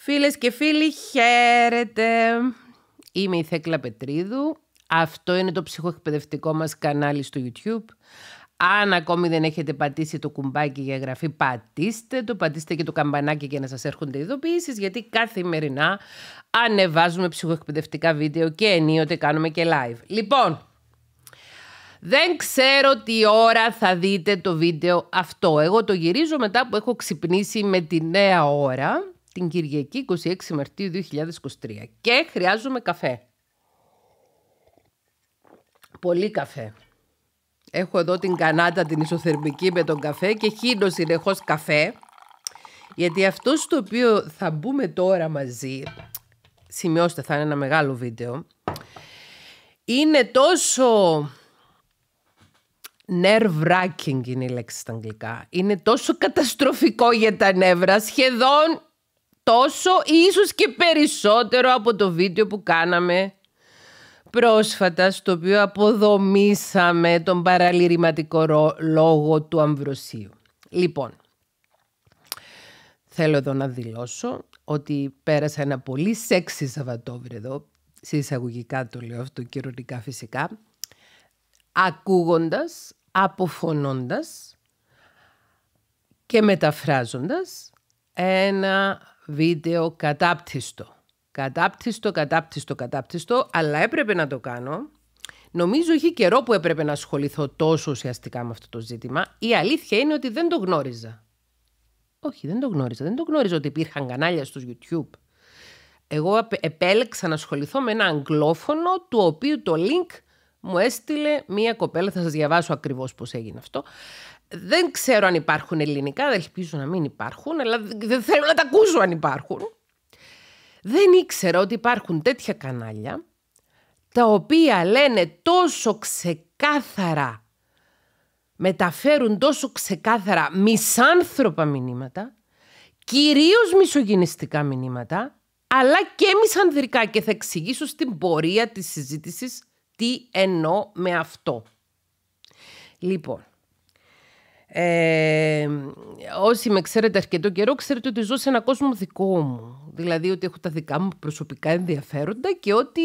Φίλες και φίλοι, χαίρετε. Είμαι η Θέκλα Πετρίδου. Αυτό είναι το ψυχοεκπαιδευτικό μας κανάλι στο YouTube. Αν ακόμη δεν έχετε πατήσει το κουμπάκι για εγγραφή, πατήστε το. Πατήστε και το καμπανάκι για να σας έρχονται ειδοποιήσεις, γιατί καθημερινά ανεβάζουμε ψυχοεκπαιδευτικά βίντεο και ενίοτε κάνουμε και live. Λοιπόν, δεν ξέρω τι ώρα θα δείτε το βίντεο αυτό. Εγώ το γυρίζω μετά που έχω ξυπνήσει με τη νέα ώρα την Κυριακή 26 Μαρτίου 2023 και χρειάζομαι καφέ. Πολύ καφέ. Έχω εδώ την κανάτα την ισοθερμική με τον καφέ και χύνω συνεχώς καφέ. Γιατί αυτός στο οποίο θα μπούμε τώρα μαζί, σημειώστε θα είναι ένα μεγάλο βίντεο, είναι τόσο nerve-wracking είναι η λέξη στα αγγλικά. Είναι τόσο καταστροφικό για τα νεύρα, σχεδόν τόσο ίσως και περισσότερο από το βίντεο που κάναμε πρόσφατα στο οποίο αποδομήσαμε τον παραλυρηματικό λόγο του Αμβροσίου. Λοιπόν, θέλω εδώ να δηλώσω ότι πέρασα ένα πολύ σεξι Σαββατόβρεδο, σε εισαγωγικά το λέω αυτό και ερωτικά φυσικά, ακούγοντας, αποφωνώντας και μεταφράζοντας ένα βίντεο κατάπτυστο. Κατάπτυστο, κατάπτυστο, κατάπτυστο, αλλά έπρεπε να το κάνω. Νομίζω είχε καιρό που έπρεπε να ασχοληθώ τόσο ουσιαστικά με αυτό το ζήτημα. Η αλήθεια είναι ότι δεν το γνώριζα. Όχι, δεν το γνώριζα. Δεν το γνώριζα ότι υπήρχαν κανάλια στο YouTube. Εγώ επέλεξα να ασχοληθώ με ένα αγγλόφωνο του οποίου το link μου έστειλε μία κοπέλα, θα σας διαβάσω ακριβώς πώς έγινε αυτό, δεν ξέρω αν υπάρχουν ελληνικά, δεν ελπίζω να μην υπάρχουν, αλλά δεν θέλω να τα ακούσω αν υπάρχουν. Δεν ήξερα ότι υπάρχουν τέτοια κανάλια τα οποία λένε τόσο ξεκάθαρα, μεταφέρουν τόσο ξεκάθαρα μισάνθρωπα μηνύματα, κυρίως μισογενιστικά μηνύματα, αλλά και μισανδρικά και θα εξηγήσω στην πορεία της συζήτησης τι εννοώ με αυτό. Λοιπόν, ε, όσοι με ξέρετε αρκετό καιρό, ξέρετε ότι ζω σε ένα κόσμο δικό μου. Δηλαδή ότι έχω τα δικά μου προσωπικά ενδιαφέροντα και ότι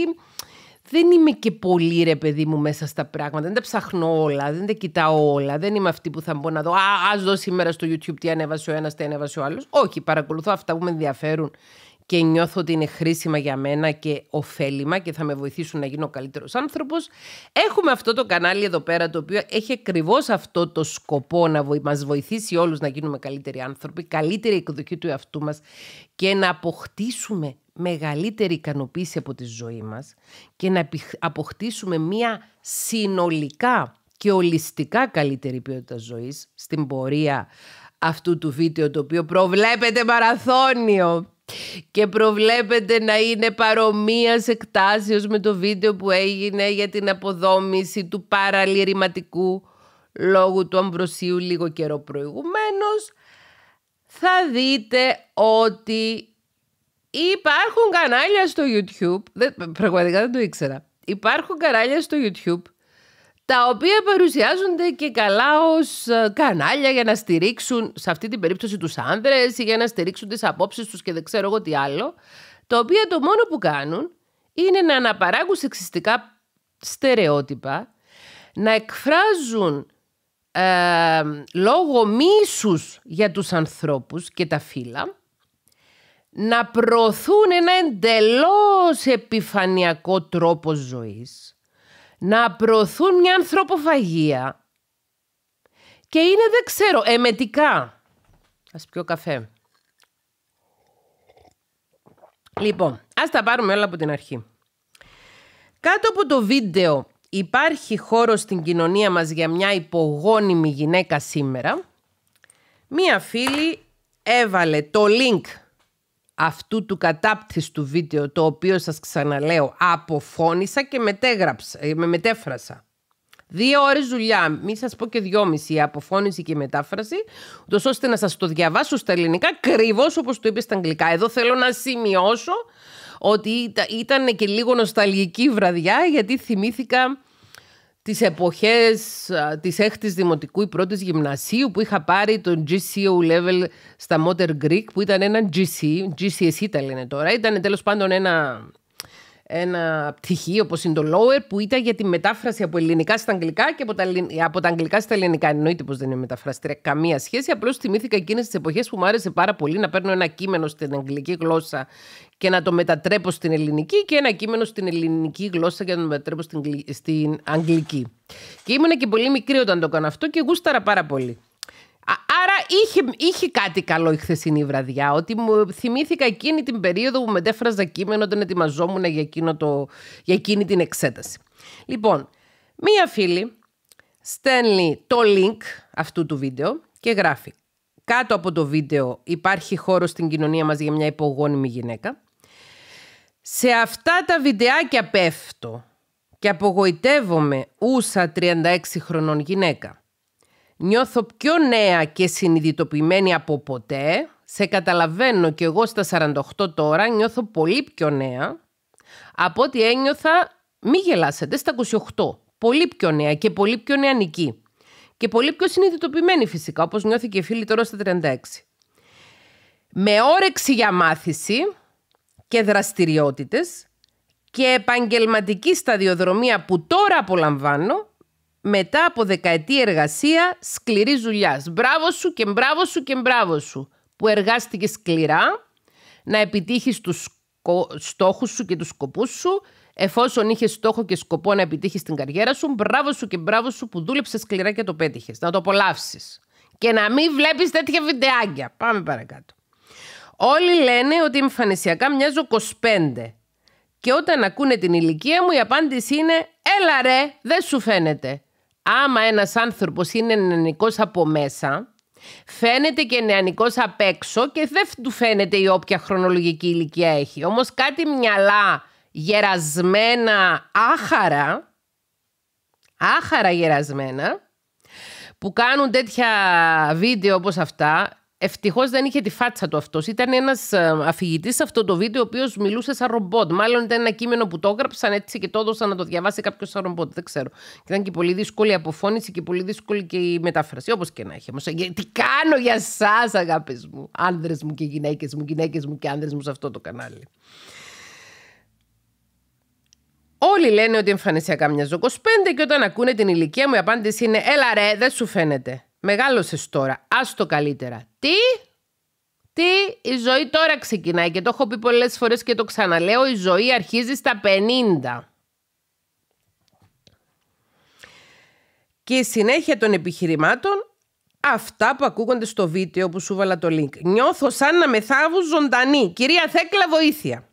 δεν είμαι και πολύ ρε παιδί μου μέσα στα πράγματα. Δεν τα ψάχνω όλα, δεν τα κοιτάω όλα. Δεν είμαι αυτή που θα μπορώ να δω. Α, ας δω σήμερα στο YouTube τι ανέβασε ο ένας, τι ανέβασε ο άλλος. Όχι, παρακολουθώ αυτά που με ενδιαφέρουν και νιώθω ότι είναι χρήσιμα για μένα και ωφέλιμα και θα με βοηθήσουν να γίνω καλύτερος άνθρωπος. Έχουμε αυτό το κανάλι εδώ πέρα το οποίο έχει ακριβώς αυτό το σκοπό να μας βοηθήσει όλους να γίνουμε καλύτεροι άνθρωποι, καλύτερη εκδοχή του εαυτού μας και να αποκτήσουμε μεγαλύτερη ικανοποίηση από τη ζωή μας και να αποκτήσουμε μία συνολικά και ολιστικά καλύτερη ποιότητα ζωής στην πορεία αυτού του βίντεο το οποίο προβλέπεται μαραθώνιο και προβλέπεται να είναι παρομοίας εκτάσεως με το βίντεο που έγινε για την αποδόμηση του παραλυρηματικού λόγου του Αμβροσίου λίγο καιρό προηγουμένως, θα δείτε ότι υπάρχουν κανάλια στο YouTube, δεν, πραγματικά δεν το ήξερα, υπάρχουν κανάλια στο YouTube τα οποία παρουσιάζονται και καλά ως ε, κανάλια για να στηρίξουν, σε αυτή την περίπτωση τους άνδρες ή για να στηρίξουν τις απόψεις τους και δεν ξέρω εγώ τι άλλο, τα οποία το μόνο που κάνουν είναι να αναπαράγουν σεξιστικά στερεότυπα, να εκφράζουν ε, για τους ανθρώπους και τα φύλλα, να προωθούν ένα εντελώς επιφανειακό τρόπο ζωής, να προωθούν μια ανθρωποφαγία και είναι, δεν ξέρω, εμετικά. Ας πιω καφέ. Λοιπόν, ας τα πάρουμε όλα από την αρχή. Κάτω από το βίντεο υπάρχει χώρο στην κοινωνία μας για μια υπογόνιμη γυναίκα σήμερα. Μία φίλη έβαλε το link αυτού του κατάπτυστου βίντεο το οποίο σας ξαναλέω αποφώνησα και μετέγραψα, ε, με μετέφρασα. Δύο ώρες δουλειά, μην σας πω και δυόμιση η αποφώνηση και η μετάφραση, ούτως ώστε να σας το διαβάσω στα ελληνικά κρυβώς όπως το είπε στα αγγλικά. Εδώ θέλω να σημειώσω ότι ήταν και λίγο νοσταλγική βραδιά γιατί θυμήθηκα τις εποχές της έκτης δημοτικού ή πρώτης γυμνασίου που είχα πάρει τον GCO level στα Motor Greek που ήταν ένα GC, GCSE τα λένε τώρα, ήταν τέλος πάντων ένα ένα πτυχίο όπως είναι το lower που ήταν για τη μετάφραση από ελληνικά στα αγγλικά και από τα, από τα αγγλικά στα ελληνικά. Εννοείται πώ δεν είναι μεταφραστήρια καμία σχέση. απλώς θυμήθηκα εκείνες τις εποχές που μου άρεσε πάρα πολύ να παίρνω ένα κείμενο στην αγγλική γλώσσα και να το μετατρέπω στην ελληνική και ένα κείμενο στην ελληνική γλώσσα και να το μετατρέπω στην, στην αγγλική. Και ήμουν και πολύ μικρή όταν το έκανα αυτό και γούσταρα πάρα πολύ είχε, κάτι καλό η χθεσινή βραδιά. Ότι μου θυμήθηκα εκείνη την περίοδο που μετέφραζα κείμενο όταν ετοιμαζόμουν για, το, για εκείνη την εξέταση. Λοιπόν, μία φίλη στέλνει το link αυτού του βίντεο και γράφει κάτω από το βίντεο υπάρχει χώρο στην κοινωνία μας για μια υπογόνιμη γυναίκα. Σε αυτά τα βιντεάκια πέφτω και απογοητεύομαι ούσα 36 χρονών γυναίκα. Νιώθω πιο νέα και συνειδητοποιημένη από ποτέ. Σε καταλαβαίνω και εγώ στα 48 τώρα νιώθω πολύ πιο νέα από ό,τι ένιωθα, μη γελάσετε, στα 28. Πολύ πιο νέα και πολύ πιο νεανική. Και πολύ πιο συνειδητοποιημένη φυσικά, όπως νιώθει και η φίλη τώρα στα 36. Με όρεξη για μάθηση και δραστηριότητες και επαγγελματική σταδιοδρομία που τώρα απολαμβάνω μετά από δεκαετή εργασία σκληρή δουλειά. Μπράβο σου και μπράβο σου και μπράβο σου που εργάστηκε σκληρά να επιτύχεις τους στόχους σου και τους σκοπούς σου εφόσον είχες στόχο και σκοπό να επιτύχεις την καριέρα σου, μπράβο σου και μπράβο σου που δούλεψες σκληρά και το πέτυχες. Να το απολαύσεις. Και να μην βλέπεις τέτοια βιντεάκια. Πάμε παρακάτω. Όλοι λένε ότι εμφανισιακά μοιάζω 25. Και όταν ακούνε την ηλικία μου, η απάντηση είναι: Έλα ρε, δεν σου φαίνεται άμα ένας άνθρωπος είναι νεανικός από μέσα, φαίνεται και νεανικός απ' έξω και δεν του φαίνεται η όποια χρονολογική ηλικία έχει. Όμως κάτι μυαλά γερασμένα άχαρα, άχαρα γερασμένα, που κάνουν τέτοια βίντεο όπως αυτά, Ευτυχώς δεν είχε τη φάτσα του αυτός. Ήταν ένας ε, αφηγητής σε αυτό το βίντεο, ο οποίος μιλούσε σαν ρομπότ. Μάλλον ήταν ένα κείμενο που το έγραψαν έτσι και το έδωσαν να το διαβάσει κάποιος σαν ρομπότ. Δεν ξέρω. Και ήταν και πολύ δύσκολη η αποφώνηση και πολύ δύσκολη και η μετάφραση. Όπως και να έχει. Όμως, ε, τι κάνω για εσά, αγάπης μου, άνδρες μου και γυναίκες μου, γυναίκες μου και άνδρες μου σε αυτό το κανάλι. Όλοι λένε ότι εμφανισιακά μοιάζω 25 και όταν ακούνε την ηλικία μου η απάντηση είναι «Έλα ρε, δεν σου φαίνεται. Μεγάλωσες τώρα, άστο καλύτερα. Τι, τι, η ζωή τώρα ξεκινάει και το έχω πει πολλές φορές και το ξαναλέω, η ζωή αρχίζει στα 50. Και η συνέχεια των επιχειρημάτων, αυτά που ακούγονται στο βίντεο που σου βάλα το link. Νιώθω σαν να με θάβουν ζωντανή. Κυρία Θέκλα, βοήθεια.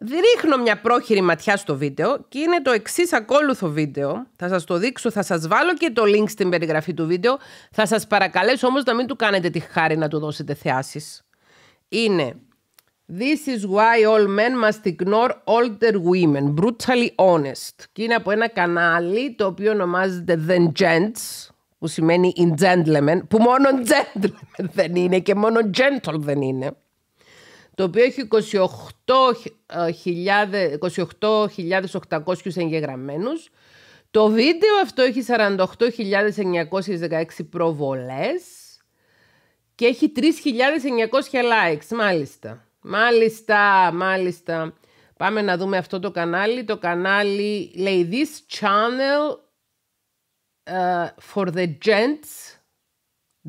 Ρίχνω μια πρόχειρη ματιά στο βίντεο και είναι το εξής ακόλουθο βίντεο. Θα σας το δείξω, θα σας βάλω και το link στην περιγραφή του βίντεο. Θα σας παρακαλέσω όμως να μην του κάνετε τη χάρη να του δώσετε θεάσεις. Είναι This is why all men must ignore older women, brutally honest. Και είναι από ένα κανάλι το οποίο ονομάζεται The Gents, που σημαίνει in gentlemen, που μόνο gentlemen δεν είναι και μόνο gentle δεν είναι το οποίο έχει 28.800 ε, εγγεγραμμένους. Το βίντεο αυτό έχει 48.916 προβολές και έχει 3.900 likes, μάλιστα. Μάλιστα, μάλιστα. Πάμε να δούμε αυτό το κανάλι. Το κανάλι λέει This Channel ε, for the Gents.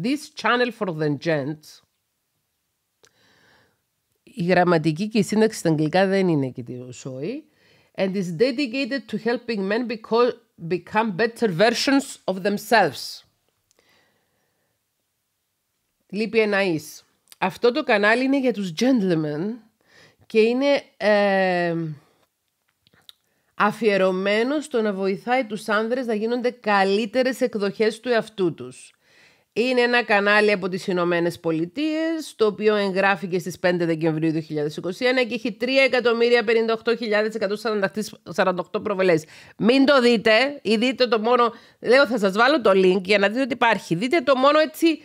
This Channel for the Gents η γραμματική και η σύνταξη στα αγγλικά δεν είναι και τη ζωή. And is dedicated to helping men become better versions of themselves. Λείπει ένα εις. Αυτό το κανάλι είναι για τους gentlemen και είναι ε, αφιερωμένο στο να βοηθάει τους άνδρες να γίνονται καλύτερες εκδοχές του εαυτού τους. Είναι ένα κανάλι από τις Ηνωμένες Πολιτείες, το οποίο εγγράφηκε στις 5 Δεκεμβρίου 2021 και έχει 3.058.148 προβολές. Μην το δείτε ή δείτε το μόνο... Λέω θα σας βάλω το link για να δείτε ότι υπάρχει. Δείτε το μόνο έτσι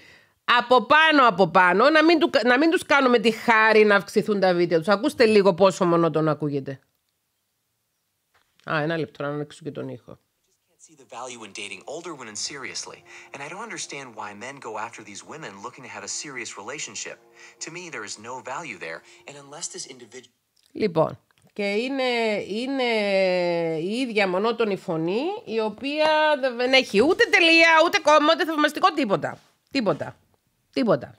από πάνω από πάνω, να μην, του, να τους κάνουμε τη χάρη να αυξηθούν τα βίντεο τους. Ακούστε λίγο πόσο μόνο τον ακούγεται. Α, ένα λεπτό να ανοίξω και τον ήχο see the value in dating older women seriously, and I don't understand why men go after these women looking to have a serious relationship. To me, there is no value there, and unless this individual. Λοιπόν, και είναι, είναι η ίδια μονότονη φωνή, η οποία δεν έχει ούτε τελεία, ούτε κόμμα, ούτε θαυμαστικό τίποτα. Τίποτα. Τίποτα.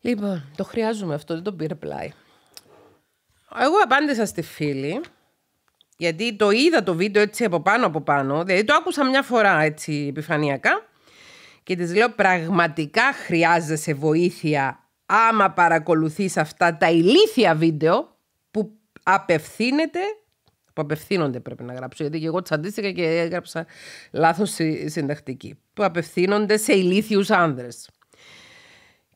Λοιπόν, το χρειάζομαι αυτό, δεν το πήρε πλάι. Εγώ απάντησα στη φίλη γιατί το είδα το βίντεο έτσι από πάνω από πάνω, δηλαδή το άκουσα μια φορά έτσι επιφανειακά και της λέω πραγματικά χρειάζεσαι βοήθεια άμα παρακολουθείς αυτά τα ηλίθια βίντεο που απευθύνεται που απευθύνονται πρέπει να γράψω, γιατί και εγώ τσαντίστηκα αντίστοιχα και έγραψα λάθος συντακτική, που απευθύνονται σε ηλίθιους άνδρες.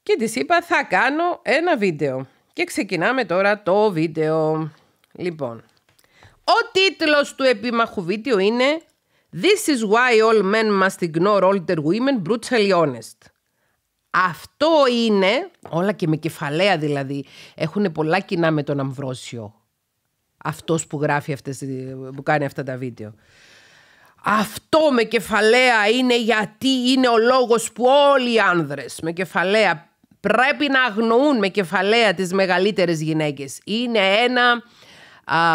Και της είπα θα κάνω ένα βίντεο. Και ξεκινάμε τώρα το βίντεο. Λοιπόν, ο τίτλος του επίμαχου βίντεο είναι This is why all men must ignore older women brutally honest. Αυτό είναι, όλα και με κεφαλαία δηλαδή, έχουν πολλά κοινά με τον Αμβρόσιο. Αυτός που γράφει αυτές, που κάνει αυτά τα βίντεο. Αυτό με κεφαλαία είναι γιατί είναι ο λόγος που όλοι οι άνδρες με κεφαλαία πρέπει να αγνοούν με κεφαλαία τις μεγαλύτερες γυναίκες. Είναι ένα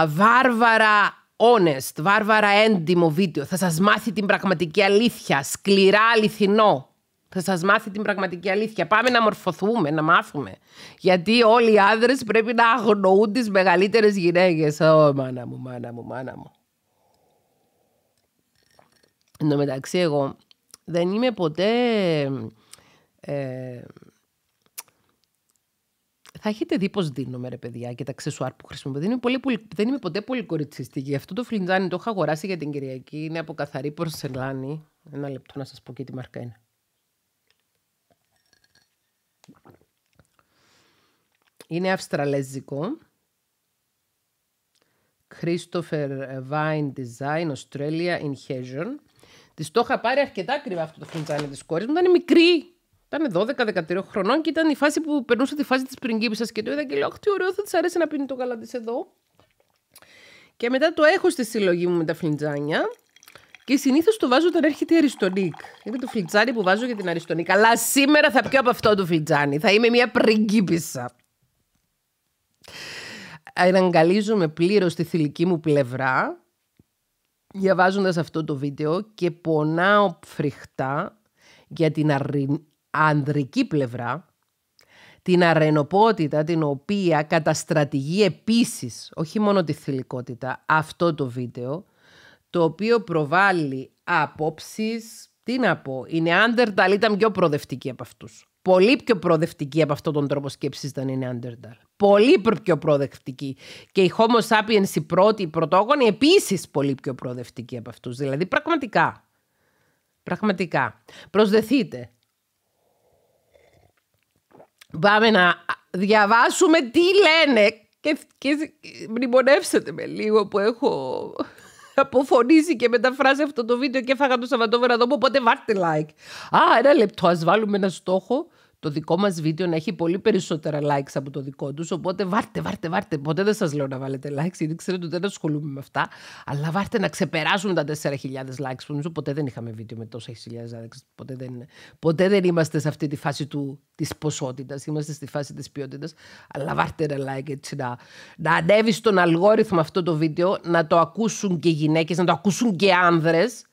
βάρβαρα honest, βάρβαρα έντιμο βίντεο. Θα σας μάθει την πραγματική αλήθεια, σκληρά αληθινό. Θα σας μάθει την πραγματική αλήθεια. Πάμε να μορφωθούμε, να μάθουμε. Γιατί όλοι οι άνδρες πρέπει να αγνοούν τις μεγαλύτερες γυναίκες. Ω, μάνα μου, μάνα μου, μάνα μου. Εν τω μεταξύ εγώ δεν είμαι ποτέ... Ε, θα έχετε δει πώς δίνουμε, ρε παιδιά, και τα αξεσουάρ που χρησιμοποιώ. Δεν είμαι, πολύ, δεν είμαι ποτέ πολύ κοριτσιστική. Αυτό το φλιντζάνι το έχω αγοράσει για την Κυριακή. Είναι από καθαρή πορσελάνη. Ένα λεπτό να σας πω και τι μαρκά είναι. Είναι αυστραλέζικο. Christopher Vine Design Australia Inhesion. Της το είχα πάρει αρκετά ακριβά αυτό το φλιτζάνι της κόρης μου. Ήταν μικρή. Ήταν 12-13 χρονών και ήταν η φάση που περνούσε τη φάση της πριγκίπισσα και το είδα και λέω: Αχ, τι ωραίο, θα της αρέσει να πίνει το καλά τη εδώ. Και μετά το έχω στη συλλογή μου με τα φλιτζάνια. Και συνήθως το βάζω όταν έρχεται η Αριστονίκ. Είναι το φλιτζάνι που βάζω για την Αριστονίκ. Αλλά σήμερα θα πιω από αυτό το φλιτζάνι. Θα είμαι μια πριγκίπισσα. Αναγκαλίζομαι πλήρως τη θηλυκή μου πλευρά, διαβάζοντας αυτό το βίντεο και πονάω φρικτά για την αρι ανδρική πλευρά, την αρενοπότητα την οποία καταστρατηγεί επίσης, όχι μόνο τη θηλυκότητα, αυτό το βίντεο, το οποίο προβάλλει απόψεις, τι να πω, η Νεάντερταλ ήταν πιο προοδευτική από αυτούς. Πολύ πιο προοδευτική από αυτόν τον τρόπο σκέψης ήταν η Νεάντερταλ. Πολύ πιο προοδευτική. Και η Homo sapiens η πρώτη, πρωτόγονη, επίσης πολύ πιο προοδευτική από αυτούς. Δηλαδή, πραγματικά. Πραγματικά. Προσδεθείτε Πάμε να διαβάσουμε τι λένε και, και μνημονεύσετε με λίγο που έχω αποφωνήσει και μεταφράσει αυτό το βίντεο και φάγα το Σαββατόβερα μου, οπότε βάρτε like. Α, ένα λεπτό, ας βάλουμε ένα στόχο το δικό μας βίντεο να έχει πολύ περισσότερα likes από το δικό τους, οπότε βάρτε, βάρτε, βάρτε. Ποτέ δεν σας λέω να βάλετε likes, γιατί ξέρετε ότι δεν ασχολούμαι με αυτά, αλλά βάρτε να ξεπεράσουν τα 4.000 likes που νομίζω ποτέ δεν είχαμε βίντεο με τόσα χιλιάδες likes, ποτέ δεν, ποτέ δεν είμαστε σε αυτή τη φάση του, της ποσότητας, είμαστε στη φάση της ποιότητας, αλλά βάρτε ένα like έτσι να, να ανέβει στον αλγόριθμο αυτό το βίντεο, να το ακούσουν και γυναίκες, να το ακούσουν και άνδρες,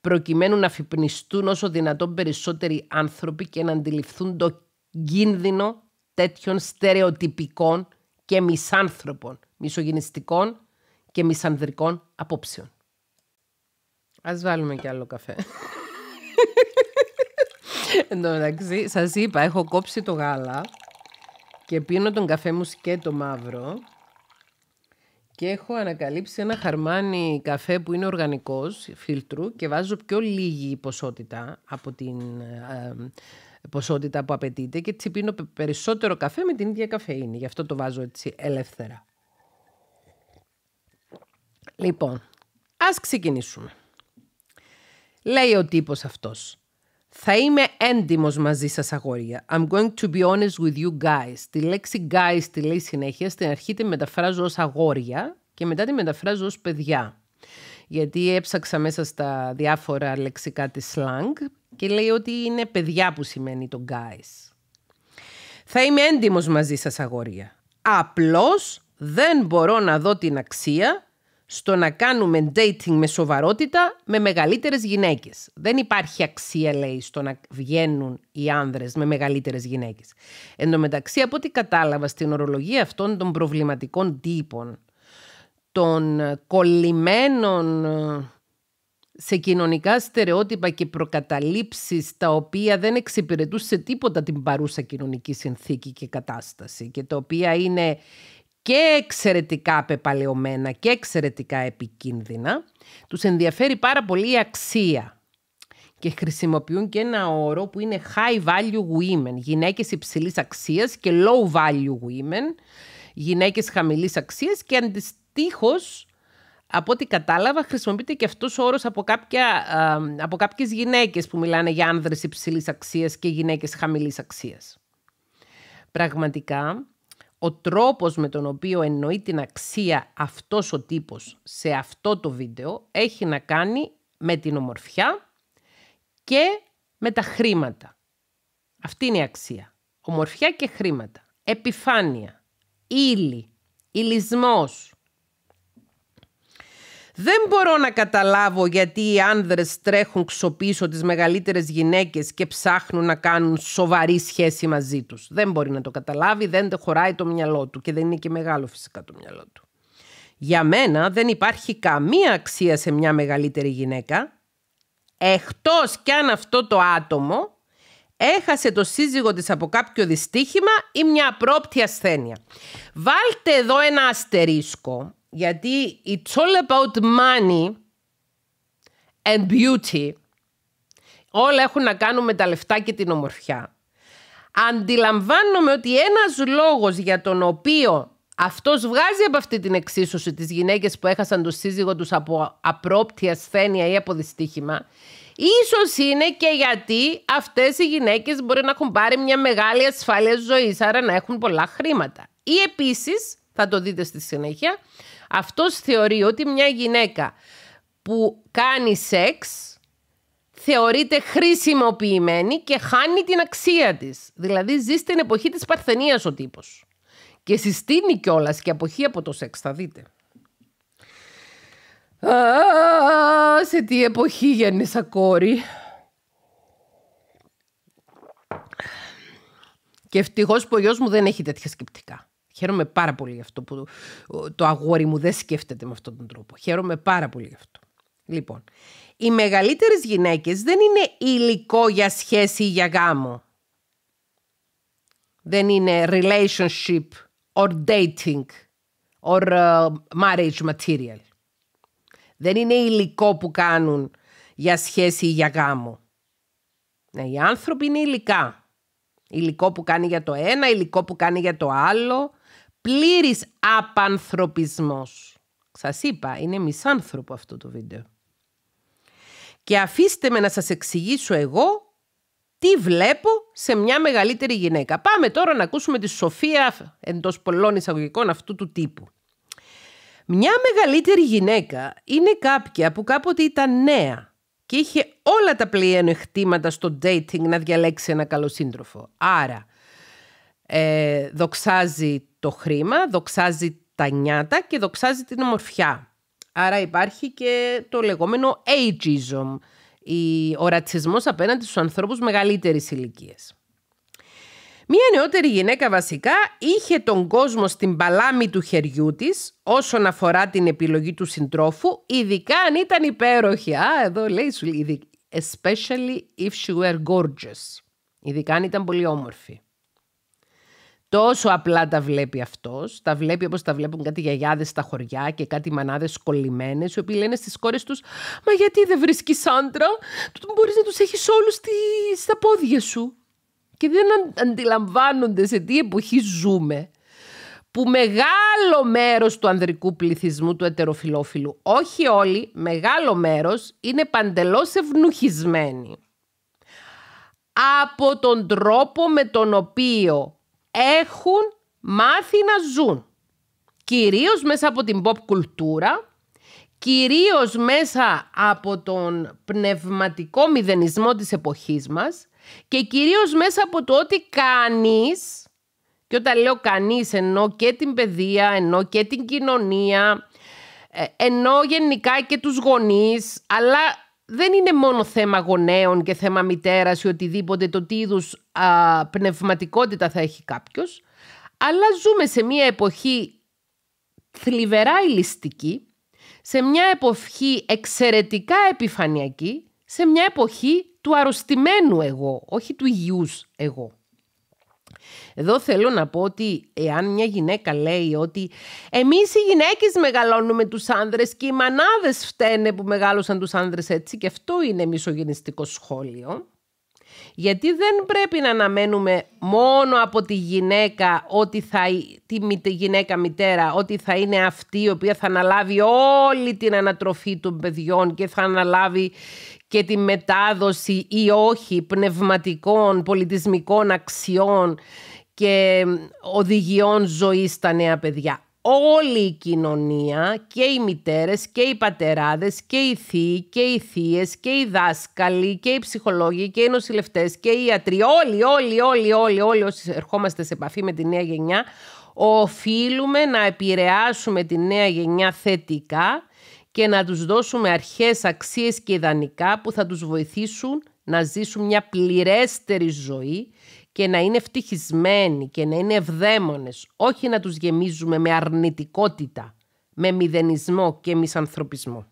προκειμένου να αφυπνιστούν όσο δυνατόν περισσότεροι άνθρωποι και να αντιληφθούν το κίνδυνο τέτοιων στερεοτυπικών και μισάνθρωπων, μισογενιστικών και μισανδρικών απόψεων. Ας βάλουμε κι άλλο καφέ. Εν τω σας είπα, έχω κόψει το γάλα και πίνω τον καφέ μου σκέτο μαύρο και έχω ανακαλύψει ένα χαρμάνι καφέ που είναι οργανικός φίλτρου και βάζω πιο λίγη ποσότητα από την ποσότητα που απαιτείται και έτσι περισσότερο καφέ με την ίδια καφέινη. Γι' αυτό το βάζω έτσι ελεύθερα. Λοιπόν, ας ξεκινήσουμε. Λέει ο τύπος αυτός. Θα είμαι έντιμος μαζί σας αγόρια. I'm going to be honest with you guys. Τη λέξη guys τη λέει συνέχεια. Στην αρχή τη μεταφράζω ως αγόρια και μετά τη μεταφράζω ως παιδιά. Γιατί έψαξα μέσα στα διάφορα λεξικά της slang και λέει ότι είναι παιδιά που σημαίνει το guys. Θα είμαι έντιμος μαζί σας αγόρια. Απλώς δεν μπορώ να δω την αξία στο να κάνουμε dating με σοβαρότητα με μεγαλύτερες γυναίκες. Δεν υπάρχει αξία, λέει, στο να βγαίνουν οι άνδρες με μεγαλύτερες γυναίκες. Εν τω μεταξύ, από ό,τι κατάλαβα στην ορολογία αυτών των προβληματικών τύπων, των ε, κολλημένων ε, σε κοινωνικά στερεότυπα και προκαταλήψεις τα οποία δεν εξυπηρετούν τίποτα την παρούσα κοινωνική συνθήκη και κατάσταση και τα οποία είναι και εξαιρετικά πεπαλαιωμένα και εξαιρετικά επικίνδυνα, τους ενδιαφέρει πάρα πολύ η αξία και χρησιμοποιούν και ένα όρο που είναι high value women, γυναίκες υψηλής αξίας και low value women, γυναίκες χαμηλής αξίας και αντιστοίχως. Από ό,τι κατάλαβα, χρησιμοποιείται και αυτός ο όρος από, κάποια, από κάποιες γυναίκες που μιλάνε για άνδρες υψηλής αξίας και γυναίκες χαμηλής αξίας. Πραγματικά, ο τρόπος με τον οποίο εννοεί την αξία αυτός ο τύπος σε αυτό το βίντεο έχει να κάνει με την ομορφιά και με τα χρήματα. Αυτή είναι η αξία. Ομορφιά και χρήματα. Επιφάνεια. Ηλι. Ηλισμός. Δεν μπορώ να καταλάβω γιατί οι άνδρες τρέχουν ξοπίσω τις μεγαλύτερες γυναίκες και ψάχνουν να κάνουν σοβαρή σχέση μαζί τους. Δεν μπορεί να το καταλάβει, δεν το χωράει το μυαλό του και δεν είναι και μεγάλο φυσικά το μυαλό του. Για μένα δεν υπάρχει καμία αξία σε μια μεγαλύτερη γυναίκα, εκτός κι αν αυτό το άτομο έχασε το σύζυγο της από κάποιο δυστύχημα ή μια απρόπτη ασθένεια. Βάλτε εδώ ένα αστερίσκο γιατί it's all about money and beauty. Όλα έχουν να κάνουν με τα λεφτά και την ομορφιά. Αντιλαμβάνομαι ότι ένας λόγος για τον οποίο αυτός βγάζει από αυτή την εξίσωση τις γυναίκες που έχασαν τον σύζυγο τους από απρόπτη ασθένεια ή από δυστύχημα, ίσως είναι και γιατί αυτές οι γυναίκες μπορεί να έχουν πάρει μια μεγάλη ασφάλεια ζωή... άρα να έχουν πολλά χρήματα. Ή επίσης, θα το δείτε στη συνέχεια, αυτός θεωρεί ότι μια γυναίκα που κάνει σεξ θεωρείται χρησιμοποιημένη και χάνει την αξία της. Δηλαδή ζει στην εποχή της παρθενίας ο τύπος. Και συστήνει κιόλας και αποχή από το σεξ, θα δείτε. Α, σε τι εποχή γέννησα κόρη. Και ευτυχώς που ο γιος μου δεν έχει τέτοια σκεπτικά. Χαίρομαι πάρα πολύ γι' αυτό που το αγόρι μου δεν σκέφτεται με αυτόν τον τρόπο. Χαίρομαι πάρα πολύ γι' αυτό. Λοιπόν, οι μεγαλύτερες γυναίκες δεν είναι υλικό για σχέση ή για γάμο. Δεν είναι relationship or dating or ε, marriage material. Δεν είναι υλικό που κάνουν για σχέση ή για γάμο. Ναι, οι άνθρωποι είναι υλικά. Υλικό που κάνει για το ένα, υλικό που κάνει για το άλλο πλήρης απανθρωπισμός. Σας είπα, είναι μισάνθρωπο αυτό το βίντεο. Και αφήστε με να σας εξηγήσω εγώ τι βλέπω σε μια μεγαλύτερη γυναίκα. Πάμε τώρα να ακούσουμε τη σοφία εντός πολλών εισαγωγικών αυτού του τύπου. Μια μεγαλύτερη γυναίκα είναι κάποια που κάποτε ήταν νέα και είχε όλα τα πλοία χτήματα στο dating να διαλέξει ένα καλό σύντροφο. Άρα, ε, δοξάζει το χρήμα, δοξάζει τα νιάτα και δοξάζει την ομορφιά. Άρα υπάρχει και το λεγόμενο ageism, ο ρατσισμός απέναντι στους ανθρώπους μεγαλύτερης ηλικίας. Μία νεότερη γυναίκα βασικά είχε τον κόσμο στην παλάμη του χεριού της όσον αφορά την επιλογή του συντρόφου, ειδικά αν ήταν υπέροχη. Α, εδώ λέει σου, especially if she were gorgeous. Ειδικά αν ήταν πολύ όμορφη. Τόσο απλά τα βλέπει αυτός. Τα βλέπει όπως τα βλέπουν κάτι γιαγιάδες στα χωριά και κάτι μανάδες κολλημένες, οι οποίοι λένε στις κόρες τους: Μα γιατί δεν βρίσκεις άντρα, μπορείς να τους έχεις όλους στα πόδια σου. Και δεν αντιλαμβάνονται σε τι εποχή ζούμε που μεγάλο μέρος του ανδρικού πληθυσμού του ετεροφιλόφιλου, όχι όλοι, μεγάλο μέρος, είναι παντελώς ευνουχισμένοι. Από τον τρόπο με τον οποίο έχουν μάθει να ζουν. Κυρίως μέσα από την pop κουλτούρα, κυρίως μέσα από τον πνευματικό μηδενισμό της εποχής μας και κυρίως μέσα από το ότι κανείς, και όταν λέω κανείς εννοώ και την παιδεία, εννοώ και την κοινωνία, ε, εννοώ γενικά και τους γονείς, αλλά δεν είναι μόνο θέμα γονέων και θέμα μητέρας ή οτιδήποτε το τι είδους πνευματικότητα θα έχει κάποιος, αλλά ζούμε σε μια εποχή θλιβερά ηλιστική, σε μια εποχή εξαιρετικά επιφανειακή, σε μια εποχή του αρρωστημένου εγώ, όχι του υγιούς εγώ. Εδώ θέλω να πω ότι εάν μια γυναίκα λέει ότι εμείς οι γυναίκες μεγαλώνουμε τους άνδρες και οι μανάδες φταίνε που μεγάλωσαν τους άνδρες έτσι και αυτό είναι μισογενιστικό σχόλιο. Γιατί δεν πρέπει να αναμένουμε μόνο από τη γυναίκα, ότι θα, τη γυναίκα μητέρα, ότι θα είναι αυτή η οποία θα αναλάβει όλη την ανατροφή των παιδιών και θα αναλάβει και τη μετάδοση ή όχι πνευματικών, πολιτισμικών αξιών και οδηγιών ζωής στα νέα παιδιά. Όλη η κοινωνία και οι μητέρες και οι πατεράδες και οι θείοι και οι θείες και οι δάσκαλοι και οι ψυχολόγοι και οι νοσηλευτές και οι ιατροί όλοι, όλοι, όλοι, όλοι, όλοι όσοι ερχόμαστε σε επαφή με τη νέα γενιά οφείλουμε να επηρεάσουμε τη νέα γενιά θετικά και να τους δώσουμε αρχές, αξίες και ιδανικά που θα τους βοηθήσουν να ζήσουν μια πληρέστερη ζωή και να είναι ευτυχισμένοι και να είναι ευδαίμονες, όχι να τους γεμίζουμε με αρνητικότητα, με μηδενισμό και μισανθρωπισμό.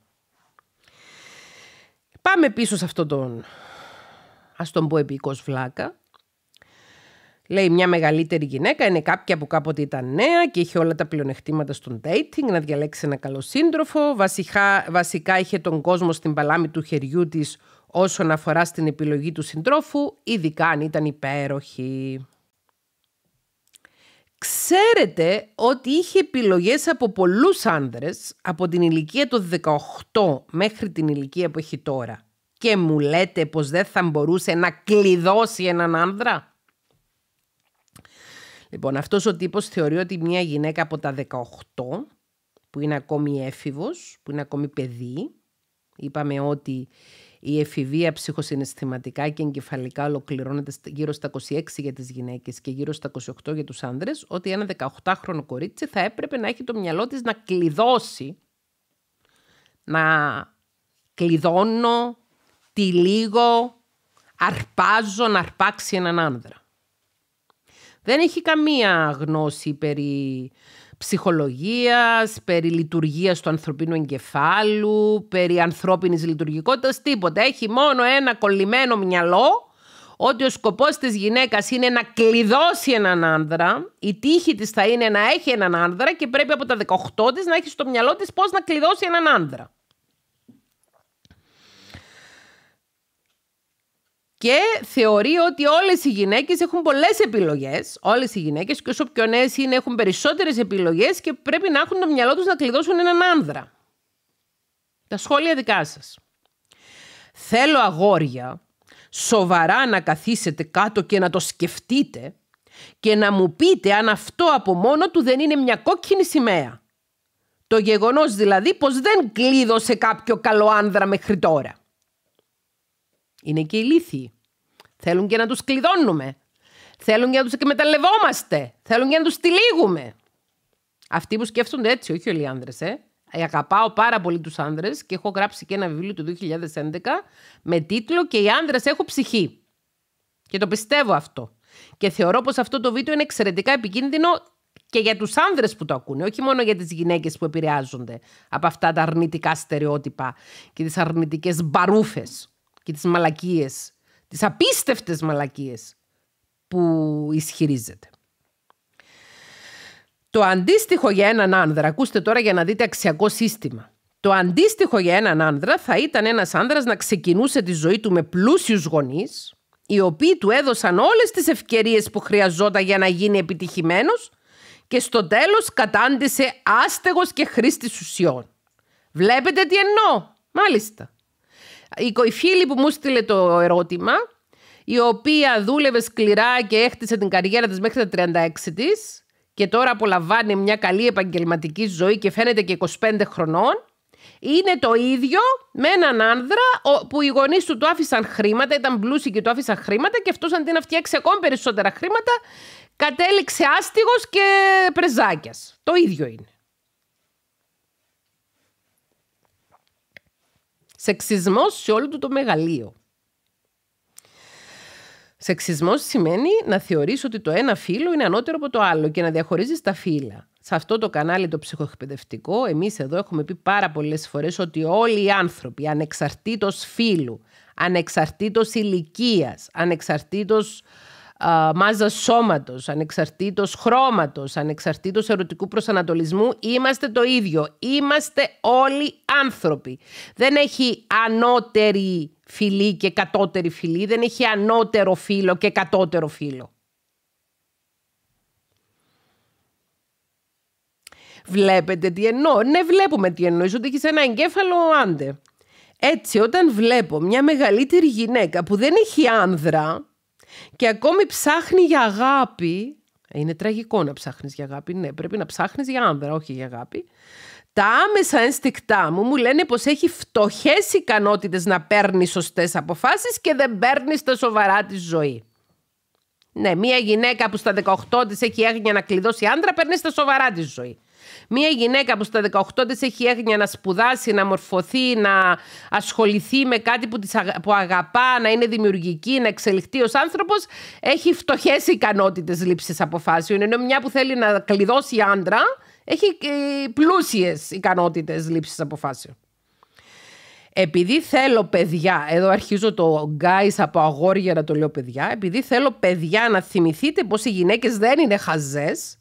Πάμε πίσω σε αυτόν τον, ας τον πω επικός βλάκα, Λέει μια μεγαλύτερη γυναίκα, είναι κάποια που κάποτε ήταν νέα και είχε όλα τα πλεονεκτήματα στον dating, να διαλέξει ένα καλό σύντροφο. Βασικά, βασικά είχε τον κόσμο στην παλάμη του χεριού της, όσον αφορά στην επιλογή του συντρόφου, ειδικά αν ήταν υπέροχη. Ξέρετε ότι είχε επιλογές από πολλούς άνδρες από την ηλικία των 18 μέχρι την ηλικία που έχει τώρα. Και μου λέτε πως δεν θα μπορούσε να κλειδώσει έναν άνδρα. Λοιπόν, αυτός ο τύπος θεωρεί ότι μια γυναίκα από τα 18 που είναι ακόμη έφηβος, που είναι ακόμη παιδί, είπαμε ότι η εφηβεία ψυχοσυναισθηματικά και εγκεφαλικά ολοκληρώνεται γύρω στα 26 για τις γυναίκες και γύρω στα 28 για τους άνδρες, ότι ένα 18χρονο κορίτσι θα έπρεπε να έχει το μυαλό της να κλειδώσει, να κλειδώνω, λίγο αρπάζω να αρπάξει έναν άνδρα. Δεν έχει καμία γνώση περί ψυχολογίας, περί λειτουργίας του ανθρωπίνου εγκεφάλου, περί ανθρώπινης λειτουργικότητας, τίποτα. Έχει μόνο ένα κολλημένο μυαλό ότι ο σκοπός της γυναίκας είναι να κλειδώσει έναν άνδρα, η τύχη της θα είναι να έχει έναν άνδρα και πρέπει από τα 18 της να έχει στο μυαλό της πώς να κλειδώσει έναν άνδρα. και θεωρεί ότι όλες οι γυναίκες έχουν πολλές επιλογές, όλες οι γυναίκες και όσο πιο νέες είναι έχουν περισσότερες επιλογές και πρέπει να έχουν το μυαλό τους να κλειδώσουν έναν άνδρα. Τα σχόλια δικά σας. Θέλω αγόρια σοβαρά να καθίσετε κάτω και να το σκεφτείτε και να μου πείτε αν αυτό από μόνο του δεν είναι μια κόκκινη σημαία. Το γεγονός δηλαδή πως δεν κλείδωσε κάποιο καλό άνδρα μέχρι τώρα είναι και ηλίθιοι. Θέλουν και να τους κλειδώνουμε. Θέλουν και να τους εκμεταλλευόμαστε. Θέλουν και να τους τυλίγουμε. Αυτοί που σκέφτονται έτσι, όχι όλοι οι άνδρες, ε. ε. Αγαπάω πάρα πολύ τους άνδρες και έχω γράψει και ένα βιβλίο του 2011 με τίτλο «Και οι άνδρες έχουν ψυχή». Και το πιστεύω αυτό. Και θεωρώ πως αυτό το βίντεο είναι εξαιρετικά επικίνδυνο και για τους άνδρες που το ακούνε, όχι μόνο για τις γυναίκες που επηρεάζονται από αυτά τα αρνητικά στερεότυπα και τις αρνητικές μπαρούφες και τις μαλακίες, τις απίστευτες μαλακίες που ισχυρίζεται. Το αντίστοιχο για έναν άνδρα, ακούστε τώρα για να δείτε αξιακό σύστημα. Το αντίστοιχο για έναν άνδρα θα ήταν ένας άνδρας να ξεκινούσε τη ζωή του με πλούσιους γονείς, οι οποίοι του έδωσαν όλες τις ευκαιρίες που χρειαζόταν για να γίνει επιτυχημένος και στο τέλος κατάντησε άστεγος και χρήστης ουσιών. Βλέπετε τι εννοώ, μάλιστα η φίλη που μου στείλε το ερώτημα, η οποία δούλευε σκληρά και έχτισε την καριέρα της μέχρι τα 36 της και τώρα απολαμβάνει μια καλή επαγγελματική ζωή και φαίνεται και 25 χρονών, είναι το ίδιο με έναν άνδρα που οι γονείς του του άφησαν χρήματα, ήταν πλούσιοι και του άφησαν χρήματα και αυτός αντί να φτιάξει ακόμη περισσότερα χρήματα, κατέληξε άστιγος και πρεζάκιας. Το ίδιο είναι. Σεξισμός σε όλο του το μεγαλείο. Σεξισμός σημαίνει να θεωρείς ότι το ένα φύλλο είναι ανώτερο από το άλλο και να διαχωρίζεις τα φύλλα. Σε αυτό το κανάλι το ψυχοεκπαιδευτικό, εμείς εδώ έχουμε πει πάρα πολλές φορές ότι όλοι οι άνθρωποι, ανεξαρτήτως φύλου, ανεξαρτήτως ηλικίας, ανεξαρτήτως μάζα σώματος, ανεξαρτήτως χρώματος, ανεξαρτήτως ερωτικού προσανατολισμού, είμαστε το ίδιο. Είμαστε όλοι άνθρωποι. Δεν έχει ανώτερη φίλη και κατώτερη φίλη, δεν έχει ανώτερο φίλο και κατώτερο φίλο. Βλέπετε τι εννοώ. Ναι, βλέπουμε τι εννοείς, ότι έχεις ένα εγκέφαλο άντε. Έτσι, όταν βλέπω μια μεγαλύτερη γυναίκα που δεν έχει άνδρα, και ακόμη ψάχνει για αγάπη. Ε, είναι τραγικό να ψάχνεις για αγάπη, ναι, πρέπει να ψάχνεις για άνδρα, όχι για αγάπη. Τα άμεσα ένστικτά μου μου λένε πως έχει φτωχές ικανότητες να παίρνει σωστές αποφάσεις και δεν παίρνει στα σοβαρά της ζωή. Ναι, μια γυναίκα που στα 18 της έχει έγνοια να κλειδώσει άντρα παίρνει στα σοβαρά της ζωή. Μία γυναίκα που στα 18 της έχει έγνοια να σπουδάσει, να μορφωθεί, να ασχοληθεί με κάτι που, της που αγαπά, να είναι δημιουργική, να εξελιχθεί ως άνθρωπος, έχει φτωχές ικανότητες λήψης αποφάσεων. Ενώ μια που θέλει να κλειδώσει άντρα, έχει ε, πλούσιες ικανότητες λήψης αποφάσεων. Επειδή θέλω παιδιά, εδώ αρχίζω το guys από αγόρια να το λέω παιδιά, επειδή θέλω παιδιά να θυμηθείτε πως οι γυναίκες δεν είναι χαζές,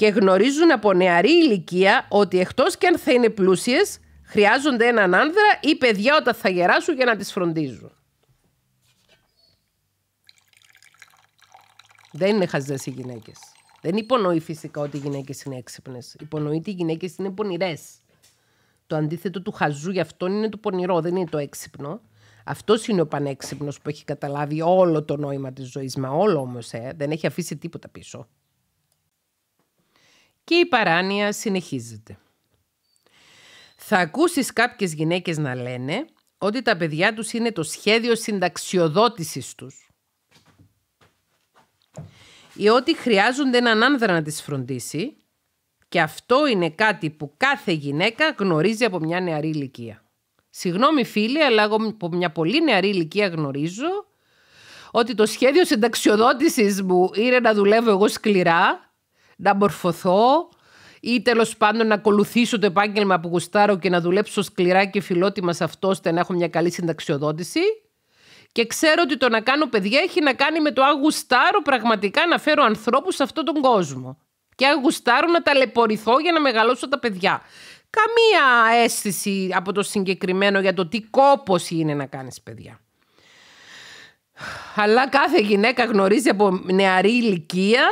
και γνωρίζουν από νεαρή ηλικία ότι εκτός και αν θα είναι πλούσιες, χρειάζονται έναν άνδρα ή παιδιά όταν θα γεράσουν για να τις φροντίζουν. Δεν είναι χαζές οι γυναίκες. Δεν υπονοεί φυσικά ότι οι γυναίκες είναι έξυπνες. Υπονοεί ότι οι γυναίκες είναι πονηρές. Το αντίθετο του χαζού για αυτόν είναι το πονηρό, δεν είναι το έξυπνο. Αυτός είναι ο πανέξυπνος που έχει καταλάβει όλο το νόημα της ζωής. Μα όλο όμως, ε, δεν έχει αφήσει τίποτα πίσω και η παράνοια συνεχίζεται. Θα ακούσεις κάποιες γυναίκες να λένε ότι τα παιδιά τους είναι το σχέδιο συνταξιοδότησης τους ή ότι χρειάζονται έναν άνδρα να τις φροντίσει και αυτό είναι κάτι που κάθε γυναίκα γνωρίζει από μια νεαρή ηλικία. Συγγνώμη φίλοι, αλλά εγώ από μια πολύ νεαρή ηλικία γνωρίζω ότι το σχέδιο συνταξιοδότησης μου είναι να δουλεύω εγώ σκληρά να μορφωθώ ή τέλος πάντων να ακολουθήσω το επάγγελμα που γουστάρω και να δουλέψω σκληρά και φιλότιμα σε αυτό ώστε να έχω μια καλή συνταξιοδότηση. Και ξέρω ότι το να κάνω παιδιά έχει να κάνει με το αν γουστάρω πραγματικά να φέρω ανθρώπους σε αυτόν τον κόσμο. Και αν γουστάρω να ταλαιπωρηθώ για να μεγαλώσω τα παιδιά. Καμία αίσθηση από το συγκεκριμένο για το τι κόπος είναι να κάνεις παιδιά. Αλλά κάθε γυναίκα γνωρίζει από νεαρή ηλικία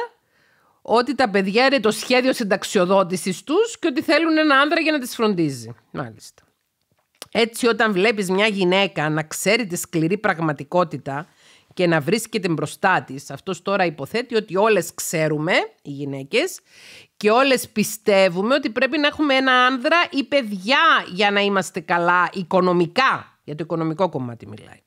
ότι τα παιδιά είναι το σχέδιο συνταξιοδότησης τους και ότι θέλουν ένα άνδρα για να τις φροντίζει. Μάλιστα. Έτσι όταν βλέπεις μια γυναίκα να ξέρει τη σκληρή πραγματικότητα και να βρίσκεται μπροστά της. Αυτός τώρα υποθέτει ότι όλες ξέρουμε, οι γυναίκες, και όλες πιστεύουμε ότι πρέπει να έχουμε ένα άνδρα ή παιδιά για να είμαστε καλά οικονομικά. Για το οικονομικό κομμάτι μιλάει.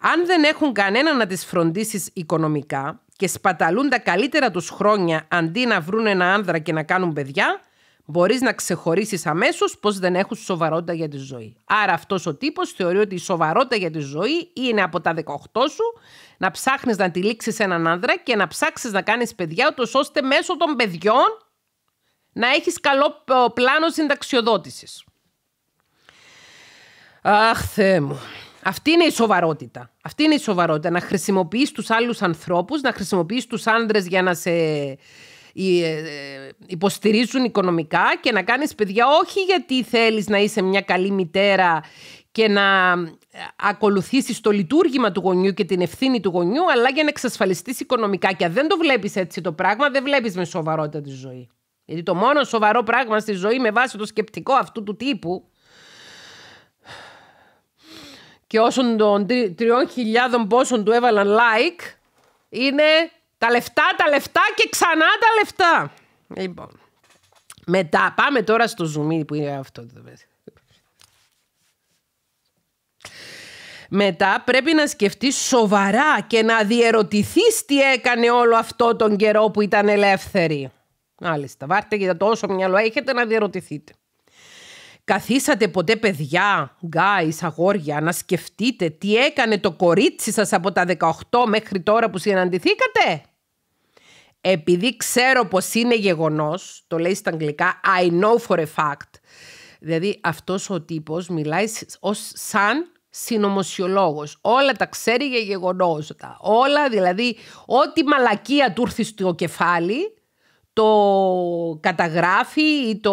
Αν δεν έχουν κανένα να τις φροντίσεις οικονομικά, και σπαταλούν τα καλύτερα τους χρόνια αντί να βρουν ένα άνδρα και να κάνουν παιδιά, μπορείς να ξεχωρίσεις αμέσως πως δεν έχουν σοβαρότητα για τη ζωή. Άρα αυτός ο τύπος θεωρεί ότι η σοβαρότητα για τη ζωή είναι από τα 18 σου να ψάχνεις να τυλίξεις έναν άνδρα και να ψάξεις να κάνεις παιδιά ούτως ώστε μέσω των παιδιών να έχεις καλό ε, πλάνο συνταξιοδότησης. Αχ, Θεέ μου. Αυτή είναι η σοβαρότητα. Αυτή είναι η σοβαρότητα. Να χρησιμοποιείς τους άλλους ανθρώπους, να χρησιμοποιείς τους άντρες για να σε ε, ε, υποστηρίζουν οικονομικά και να κάνεις παιδιά όχι γιατί θέλεις να είσαι μια καλή μητέρα και να ε, ακολουθήσεις το λειτουργήμα του γονιού και την ευθύνη του γονιού αλλά για να εξασφαλιστείς οικονομικά και αν δεν το βλέπεις έτσι το πράγμα δεν βλέπεις με σοβαρότητα τη ζωή γιατί το μόνο σοβαρό πράγμα στη ζωή με βάση το σκεπτικό αυτού του τύπου και όσων των τριών χιλιάδων πόσων του έβαλαν like είναι τα λεφτά, τα λεφτά και ξανά τα λεφτά. Λοιπόν, μετά πάμε τώρα στο zoom που είναι αυτό το Μετά πρέπει να σκεφτείς σοβαρά και να διερωτηθείς τι έκανε όλο αυτό τον καιρό που ήταν ελεύθερη. Μάλιστα, βάρτε και το όσο μυαλό έχετε να διερωτηθείτε. Καθίσατε ποτέ παιδιά, guys, αγόρια, να σκεφτείτε τι έκανε το κορίτσι σας από τα 18 μέχρι τώρα που συναντηθήκατε. Επειδή ξέρω πως είναι γεγονός, το λέει στα αγγλικά, I know for a fact. Δηλαδή αυτός ο τύπος μιλάει ως σαν συνωμοσιολόγος. Όλα τα ξέρει για γεγονότα. Όλα δηλαδή, ό,τι μαλακία του έρθει στο κεφάλι, το καταγράφει ή το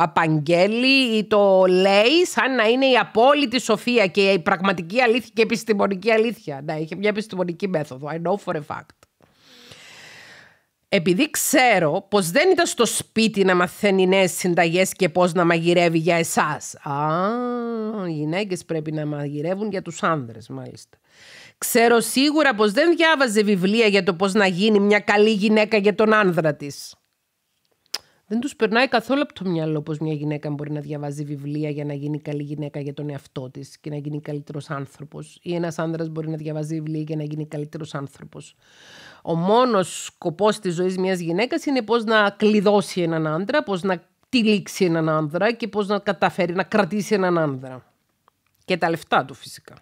απαγγέλει ή το λέει σαν να είναι η απόλυτη σοφία και η πραγματική αλήθεια και η επιστημονική αλήθεια. να είχε μια επιστημονική μέθοδο. I know for a fact. Επειδή ξέρω πως δεν ήταν στο σπίτι να μαθαίνει νέες συνταγές και πώς να μαγειρεύει για εσάς. Α, οι γυναίκες πρέπει να μαγειρεύουν για τους άνδρες μάλιστα. Ξέρω σίγουρα πως δεν διάβαζε βιβλία για το πώς να γίνει μια καλή γυναίκα για τον άνδρα της δεν τους περνάει καθόλου από το μυαλό πως μια γυναίκα μπορεί να διαβάζει βιβλία για να γίνει καλή γυναίκα για τον εαυτό της και να γίνει καλύτερος άνθρωπος ή ένας άνδρας μπορεί να διαβάζει βιβλία για να γίνει καλύτερος άνθρωπος. Ο μόνος σκοπός της ζωής μιας γυναίκας είναι πώ να κλειδώσει έναν άνδρα, πως να τυλίξει έναν άνδρα και πώ να καταφέρει να κρατήσει έναν άνδρα. Και τα λεφτά του φυσικά.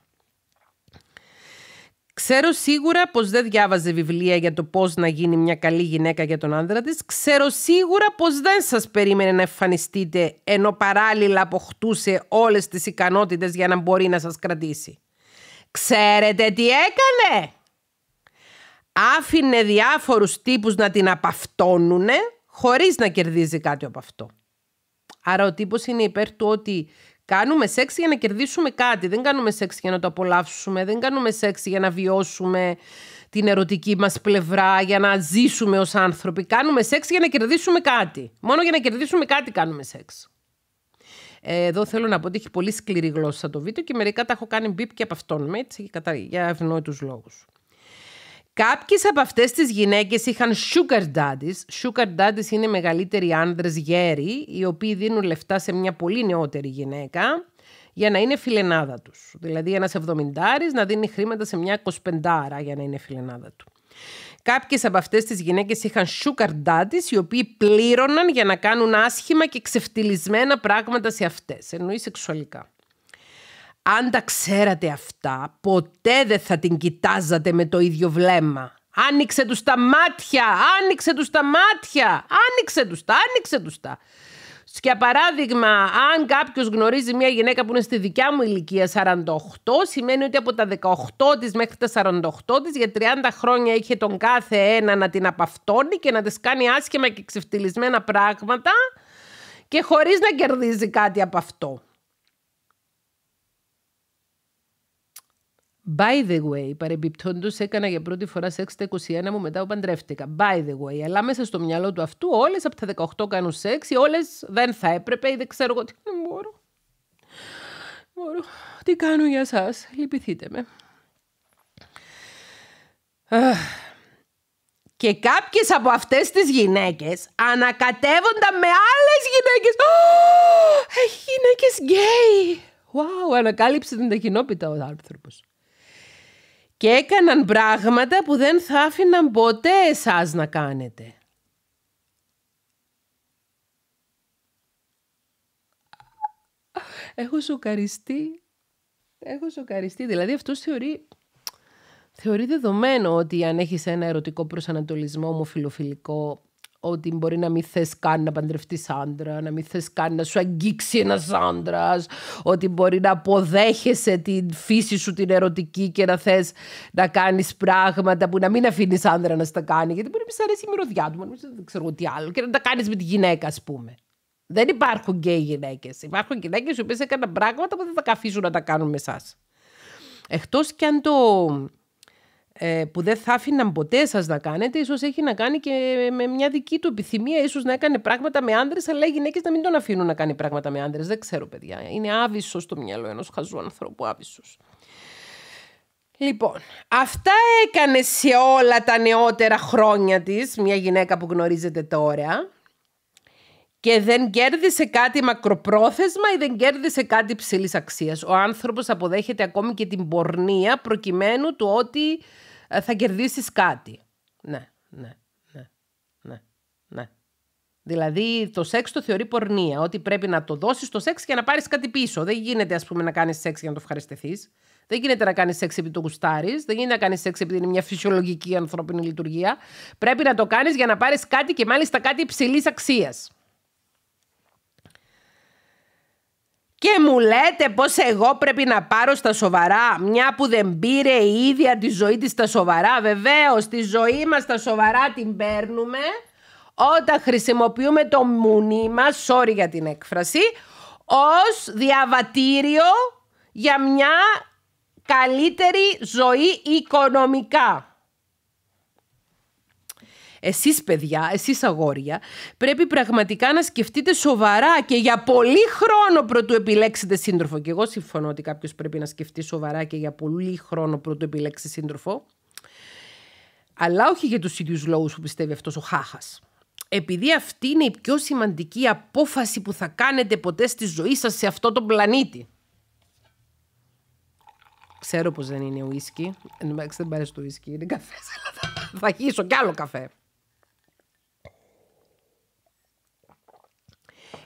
Ξέρω σίγουρα πως δεν διάβαζε βιβλία για το πώς να γίνει μια καλή γυναίκα για τον άντρα της. Ξέρω σίγουρα πως δεν σας περίμενε να εμφανιστείτε, ενώ παράλληλα αποκτούσε όλες τις ικανότητες για να μπορεί να σας κρατήσει. Ξέρετε τι έκανε! Άφηνε διάφορους τύπους να την απαυτώνουνε χωρίς να κερδίζει κάτι από αυτό. Άρα ο τύπος είναι υπέρ του ότι Κάνουμε σεξ για να κερδίσουμε κάτι. Δεν κάνουμε σεξ για να το απολαύσουμε. Δεν κάνουμε σεξ για να βιώσουμε την ερωτική μας πλευρά, για να ζήσουμε ως άνθρωποι. Κάνουμε σεξ για να κερδίσουμε κάτι. Μόνο για να κερδίσουμε κάτι κάνουμε σεξ. Ε, εδώ θέλω να πω ότι έχει πολύ σκληρή γλώσσα το βίντεο και μερικά τα έχω κάνει μπίπ και από αυτόν, έτσι, για ευνόητους λόγους. Κάποιες από αυτές τις γυναίκες είχαν sugar daddies. Sugar daddies είναι μεγαλύτεροι άντρε γέροι, οι οποίοι δίνουν λεφτά σε μια πολύ νεότερη γυναίκα για να είναι φιλενάδα τους. Δηλαδή, ένας 70 να δίνει χρήματα σε μια 25 άρα για να είναι φιλενάδα του. Κάποιες από αυτές τις γυναίκες είχαν sugar daddies, οι οποίοι πλήρωναν για να κάνουν άσχημα και ξεφτυλισμένα πράγματα σε αυτές, εννοεί σεξουαλικά. Αν τα ξέρατε αυτά, ποτέ δεν θα την κοιτάζατε με το ίδιο βλέμμα. Άνοιξε τους τα μάτια, άνοιξε τους τα μάτια, άνοιξε τους τα, άνοιξε τους τα. Για παράδειγμα, αν κάποιος γνωρίζει μια γυναίκα που είναι στη δικιά μου ηλικία 48, σημαίνει ότι από τα 18 της μέχρι τα 48 της για 30 χρόνια είχε τον κάθε ένα να την απαυτώνει και να της κάνει άσχημα και ξεφτυλισμένα πράγματα και χωρίς να κερδίζει κάτι από αυτό. By the way, παρεμπιπτόντως έκανα για πρώτη φορά σεξ τα 21 μου, μετά που παντρεύτηκα. By the way, αλλά μέσα στο μυαλό του αυτού όλες από τα 18 κάνουν σεξ, ή όλες δεν θα έπρεπε ή δεν ξέρω εγώ τι. Μπορώ. Ε, Μπορώ. Τι κάνω για εσά, λυπηθείτε με. Και κάποιες από αυτές τις γυναίκες ανακατεύονταν με άλλες γυναίκες. Έχει γυναίκες γκέι. Wow, ανακάλυψε την ταχυνότητα ο άνθρωπος και έκαναν πράγματα που δεν θα άφηναν ποτέ εσάς να κάνετε. Έχω σοκαριστεί. Έχω σοκαριστεί. Δηλαδή αυτός θεωρεί, θεωρεί δεδομένο ότι αν έχεις ένα ερωτικό προσανατολισμό φιλοφιλικό ότι μπορεί να μην θες καν να παντρευτείς άντρα, να μην θες καν να σου αγγίξει ένας άντρας, ότι μπορεί να αποδέχεσαι τη φύση σου την ερωτική και να θες να κάνεις πράγματα που να μην αφήνεις άντρα να στα κάνει, γιατί μπορεί να μην αρέσει η μυρωδιά του, δεν ξέρω τι άλλο, και να τα κάνεις με τη γυναίκα, ας πούμε. Δεν υπάρχουν γκέι γυναίκες. Υπάρχουν γυναίκες οι οποίες έκαναν πράγματα που δεν θα καφίσουν να τα κάνουν με εσάς. Εκτός και αν το ε, που δεν θα άφηναν ποτέ σας να κάνετε, ίσως έχει να κάνει και με μια δική του επιθυμία, ίσως να έκανε πράγματα με άντρες, αλλά οι γυναίκες να μην τον αφήνουν να κάνει πράγματα με άντρες. Δεν ξέρω, παιδιά. Είναι άβυσο το μυαλό ενός χαζού ανθρώπου, άβυσο. Λοιπόν, αυτά έκανε σε όλα τα νεότερα χρόνια της μια γυναίκα που γνωρίζετε τώρα και δεν κέρδισε κάτι μακροπρόθεσμα ή δεν κέρδισε κάτι ψηλής αξίας. Ο άνθρωπος αποδέχεται ακόμη και την πορνεία προκειμένου του ότι ε, θα κερδίσεις κάτι. Ναι, ναι, ναι, ναι, ναι. Δηλαδή το σεξ το θεωρεί πορνεία, ότι πρέπει να το δώσεις το σεξ για να πάρεις κάτι πίσω. Δεν γίνεται ας πούμε να κάνεις σεξ για να το ευχαριστηθείς. Δεν γίνεται να κάνεις σεξ επειδή το γουστάρεις. Δεν γίνεται να κάνεις σεξ επειδή είναι μια φυσιολογική ανθρώπινη λειτουργία. Πρέπει να το κάνεις για να πάρεις κάτι και μάλιστα κάτι υψηλής αξίας. Και μου λέτε πως εγώ πρέπει να πάρω στα σοβαρά μια που δεν πήρε η ίδια τη ζωή της στα σοβαρά. Βεβαίως, τη ζωή μας στα σοβαρά την παίρνουμε όταν χρησιμοποιούμε το μουνί μας, sorry για την έκφραση, ως διαβατήριο για μια καλύτερη ζωή οικονομικά. Εσείς παιδιά, εσείς αγόρια, πρέπει πραγματικά να σκεφτείτε σοβαρά και για πολύ χρόνο πρωτού επιλέξετε σύντροφο. Και εγώ συμφωνώ ότι κάποιος πρέπει να σκεφτεί σοβαρά και για πολύ χρόνο πρωτού επιλέξει σύντροφο. Αλλά όχι για τους ίδιους λόγους που πιστεύει αυτός ο Χάχας. Επειδή αυτή είναι η πιο σημαντική απόφαση που θα κάνετε ποτέ στη ζωή σας σε αυτό τον πλανήτη. Ξέρω πως δεν είναι ουίσκι. Εντάξει, δεν μου το ουίσκι, είναι καφέ. θα χύσω κι άλλο καφέ.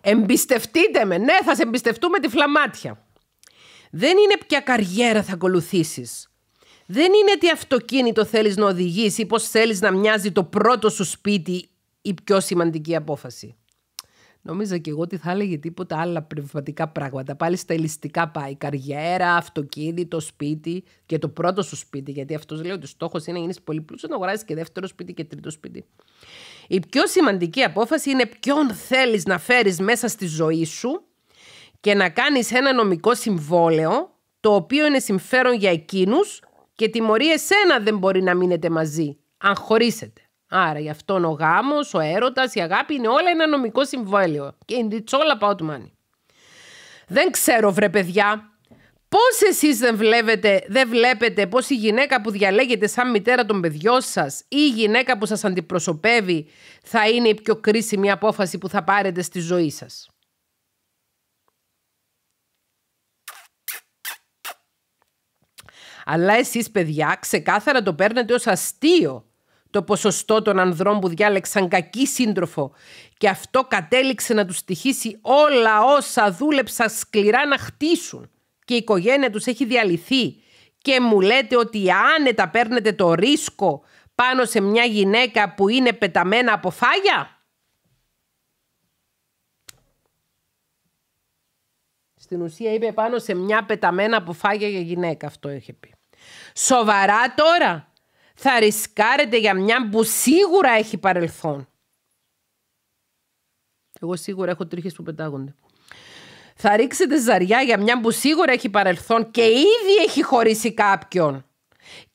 Εμπιστευτείτε με. Ναι, θα σε εμπιστευτούμε τη φλαμάτια. Δεν είναι ποια καριέρα θα ακολουθήσεις. Δεν είναι τι αυτοκίνητο θέλεις να οδηγήσει ή πώς θέλεις να μοιάζει το πρώτο σου σπίτι η πιο σημαντική απόφαση. Νόμιζα και εγώ ότι θα έλεγε τίποτα άλλα πνευματικά πράγματα. Πάλι στα ελιστικά πάει. Καριέρα, αυτοκίνητο, σπίτι και το πρώτο σου σπίτι. Γιατί αυτός λέει ότι ο στόχος είναι να γίνεις πολύ πλούσιος, να αγοράσεις και δεύτερο σπίτι και τρίτο σπίτι. Η πιο σημαντική απόφαση είναι ποιον θέλεις να φέρεις μέσα στη ζωή σου και να κάνεις ένα νομικό συμβόλαιο το οποίο είναι συμφέρον για εκείνους και τιμωρεί εσένα δεν μπορεί να μείνετε μαζί αν χωρίσετε. Άρα γι' αυτόν ο γάμος, ο έρωτας, η αγάπη είναι όλα ένα νομικό συμβόλαιο και είναι all about money. Δεν ξέρω βρε παιδιά Πώς εσείς δεν, βλέπετε, δεν βλέπετε πώς η γυναίκα που διαλέγετε σαν μητέρα των παιδιών σας ή η γυναίκα που σας αντιπροσωπεύει θα είναι η πιο κρίσιμη απόφαση που θα πάρετε στη ζωή σας. Αλλά εσείς παιδιά ξεκάθαρα το παίρνετε ως αστείο το ποσοστό των ανδρών που διάλεξαν κακή σύντροφο και αυτό κατέληξε να τους στοιχήσει όλα όσα δούλεψαν σκληρά να χτίσουν και η οικογένεια τους έχει διαλυθεί και μου λέτε ότι άνετα παίρνετε το ρίσκο πάνω σε μια γυναίκα που είναι πεταμένα από φάγια. Στην ουσία είπε πάνω σε μια πεταμένα από φάγια για γυναίκα αυτό είχε πει. Σοβαρά τώρα θα ρισκάρετε για μια που σίγουρα έχει παρελθόν. Εγώ σίγουρα έχω τρίχες που πετάγονται. Θα ρίξετε ζαριά για μια που σίγουρα έχει παρελθόν και ήδη έχει χωρίσει κάποιον.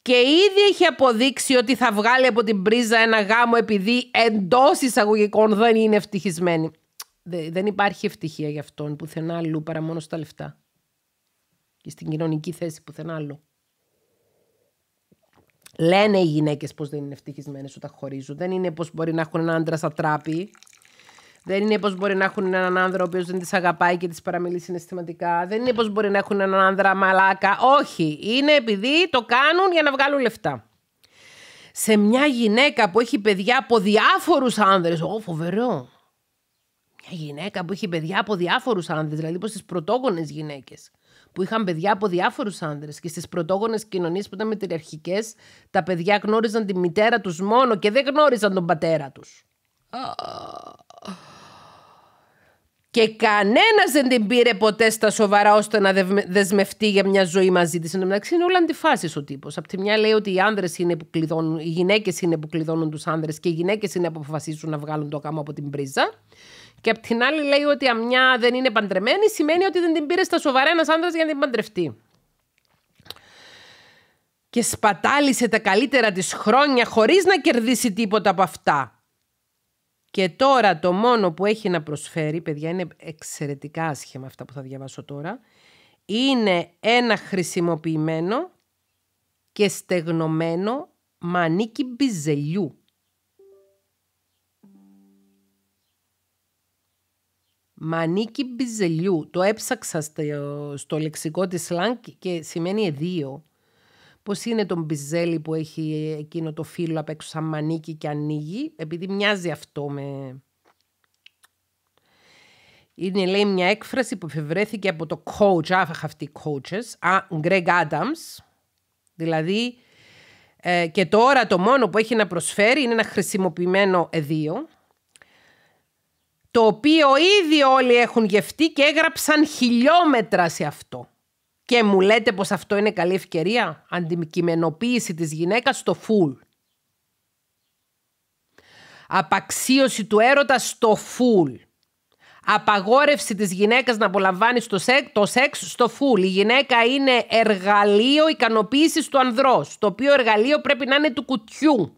Και ήδη έχει αποδείξει ότι θα βγάλει από την πρίζα ένα γάμο επειδή εντός εισαγωγικών δεν είναι ευτυχισμένη. Δεν υπάρχει ευτυχία για αυτόν πουθενά αλλού παρά μόνο στα λεφτά. Και στην κοινωνική θέση πουθενά αλλού. Λένε οι γυναίκες πως δεν είναι ευτυχισμένες όταν χωρίζουν. Δεν είναι πως μπορεί να έχουν ένα άντρα σαν τράπη δεν είναι πως μπορεί να έχουν έναν άνδρα ο οποίος δεν τις αγαπάει και τις παραμιλείς συναισθηματικά. Δεν είναι πως μπορεί να έχουν έναν άνδρα μαλάκα. Όχι. Είναι επειδή το κάνουν για να βγάλουν λεφτά. Σε μια γυναίκα που έχει παιδιά από διάφορους άνδρες. Ω, φοβερό. Μια γυναίκα που έχει παιδιά από διάφορους άνδρες, δηλαδή από τι πρωτόγονες γυναίκες που είχαν παιδιά από διάφορους άνδρες και στις πρωτόγονες κοινωνίες που ήταν μετριαρχικές, τα παιδιά γνώριζαν τη μητέρα τους μόνο και δεν γνώριζαν τον πατέρα τους. Και κανένας δεν την πήρε ποτέ στα σοβαρά ώστε να δεσμευτεί για μια ζωή μαζί της. Εν μεταξύ είναι όλα αντιφάσει ο τύπος. Απ' τη μια λέει ότι οι άνδρες είναι που κλειδώνουν, οι γυναίκες είναι που κλειδώνουν τους άνδρες και οι γυναίκες είναι που αποφασίζουν να βγάλουν το κάμα από την πρίζα. Και απ' την άλλη λέει ότι αν μια δεν είναι παντρεμένη, σημαίνει ότι δεν την πήρε στα σοβαρά ένας άνδρας για να την παντρευτεί. Και σπατάλησε τα καλύτερα της χρόνια χωρίς να κερδίσει τίποτα από αυτά. Και τώρα το μόνο που έχει να προσφέρει, παιδιά είναι εξαιρετικά άσχημα αυτά που θα διαβάσω τώρα, είναι ένα χρησιμοποιημένο και στεγνωμένο μανίκι μπιζελιού. Μανίκι μπιζελιού. Το έψαξα στο, στο λεξικό της ΛΑΝΚ και σημαίνει εδίο. Πώς είναι τον μπιζέλι που έχει εκείνο το φύλλο απ' έξω σαν μανίκι και ανοίγει, επειδή μοιάζει αυτό με. Είναι λέει μια έκφραση που εφευρέθηκε από το coach, άφαχα αυτοί coaches, α, Greg Adams. Δηλαδή ε, και τώρα το μόνο που έχει να προσφέρει είναι ένα χρησιμοποιημένο εδίο, το οποίο ήδη όλοι έχουν γευτεί και έγραψαν χιλιόμετρα σε αυτό. Και μου λέτε πως αυτό είναι καλή ευκαιρία. Αντικειμενοποίηση της γυναίκας στο φουλ. Απαξίωση του έρωτα στο φουλ. Απαγόρευση της γυναίκας να απολαμβάνει το σεξ, το σεξ στο φουλ. Η γυναίκα είναι εργαλείο ικανοποίησης του ανδρός. Το οποίο εργαλείο πρέπει να είναι του κουτιού.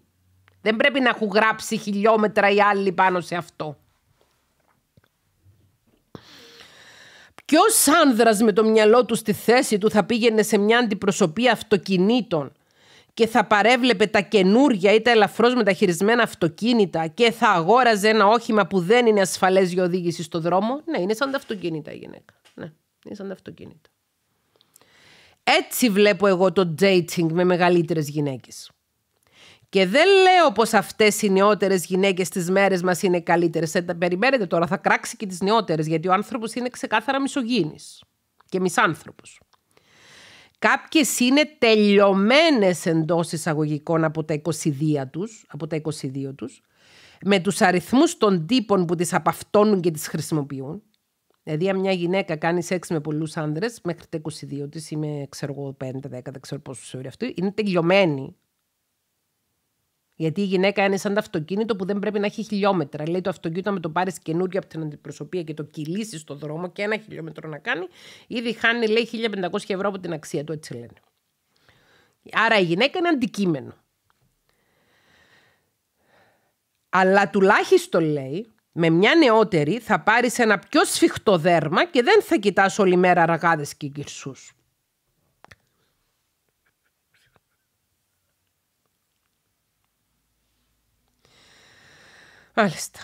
Δεν πρέπει να έχουν γράψει χιλιόμετρα οι άλλοι πάνω σε αυτό. Ποιο άνδρα με το μυαλό του στη θέση του θα πήγαινε σε μια αντιπροσωπεία αυτοκινήτων και θα παρέβλεπε τα καινούρια ή τα ελαφρώς μεταχειρισμένα αυτοκίνητα και θα αγόραζε ένα όχημα που δεν είναι ασφαλές για οδήγηση στο δρόμο. Ναι, είναι σαν τα αυτοκίνητα η γυναίκα. Ναι, είναι σαν τα αυτοκίνητα. Έτσι βλέπω εγώ το dating με μεγαλύτερες γυναίκες. Και δεν λέω πως αυτές οι νεότερες γυναίκες στις μέρες μας είναι καλύτερες. Ε, περιμένετε τώρα, θα κράξει και τις νεότερες, γιατί ο άνθρωπος είναι ξεκάθαρα μισογύνης και μισάνθρωπος. Κάποιες είναι τελειωμένες εντός εισαγωγικών από τα 22 τους, από τα 22 τους με τους αριθμούς των τύπων που τις απαυτώνουν και τις χρησιμοποιούν. Δηλαδή, μια γυναίκα κάνει σεξ με πολλούς άντρε, μέχρι τα 22 τη ή με ξερω εγώ 5-10, δεν ξέρω πόσο είναι αυτό, είναι τελειωμένη γιατί η γυναίκα είναι σαν το αυτοκίνητο που δεν πρέπει να έχει χιλιόμετρα. Λέει το αυτοκίνητο, με το πάρεις καινούριο από την αντιπροσωπεία και το κυλήσεις στο δρόμο και ένα χιλιόμετρο να κάνει, ήδη χάνει, λέει, 1500 ευρώ από την αξία του, έτσι λένε. Άρα η γυναίκα είναι αντικείμενο. Αλλά τουλάχιστον λέει, με μια νεότερη θα πάρεις ένα πιο σφιχτό δέρμα και δεν θα κοιτάς όλη μέρα ραγάδες και κυρσούς. Μάλιστα.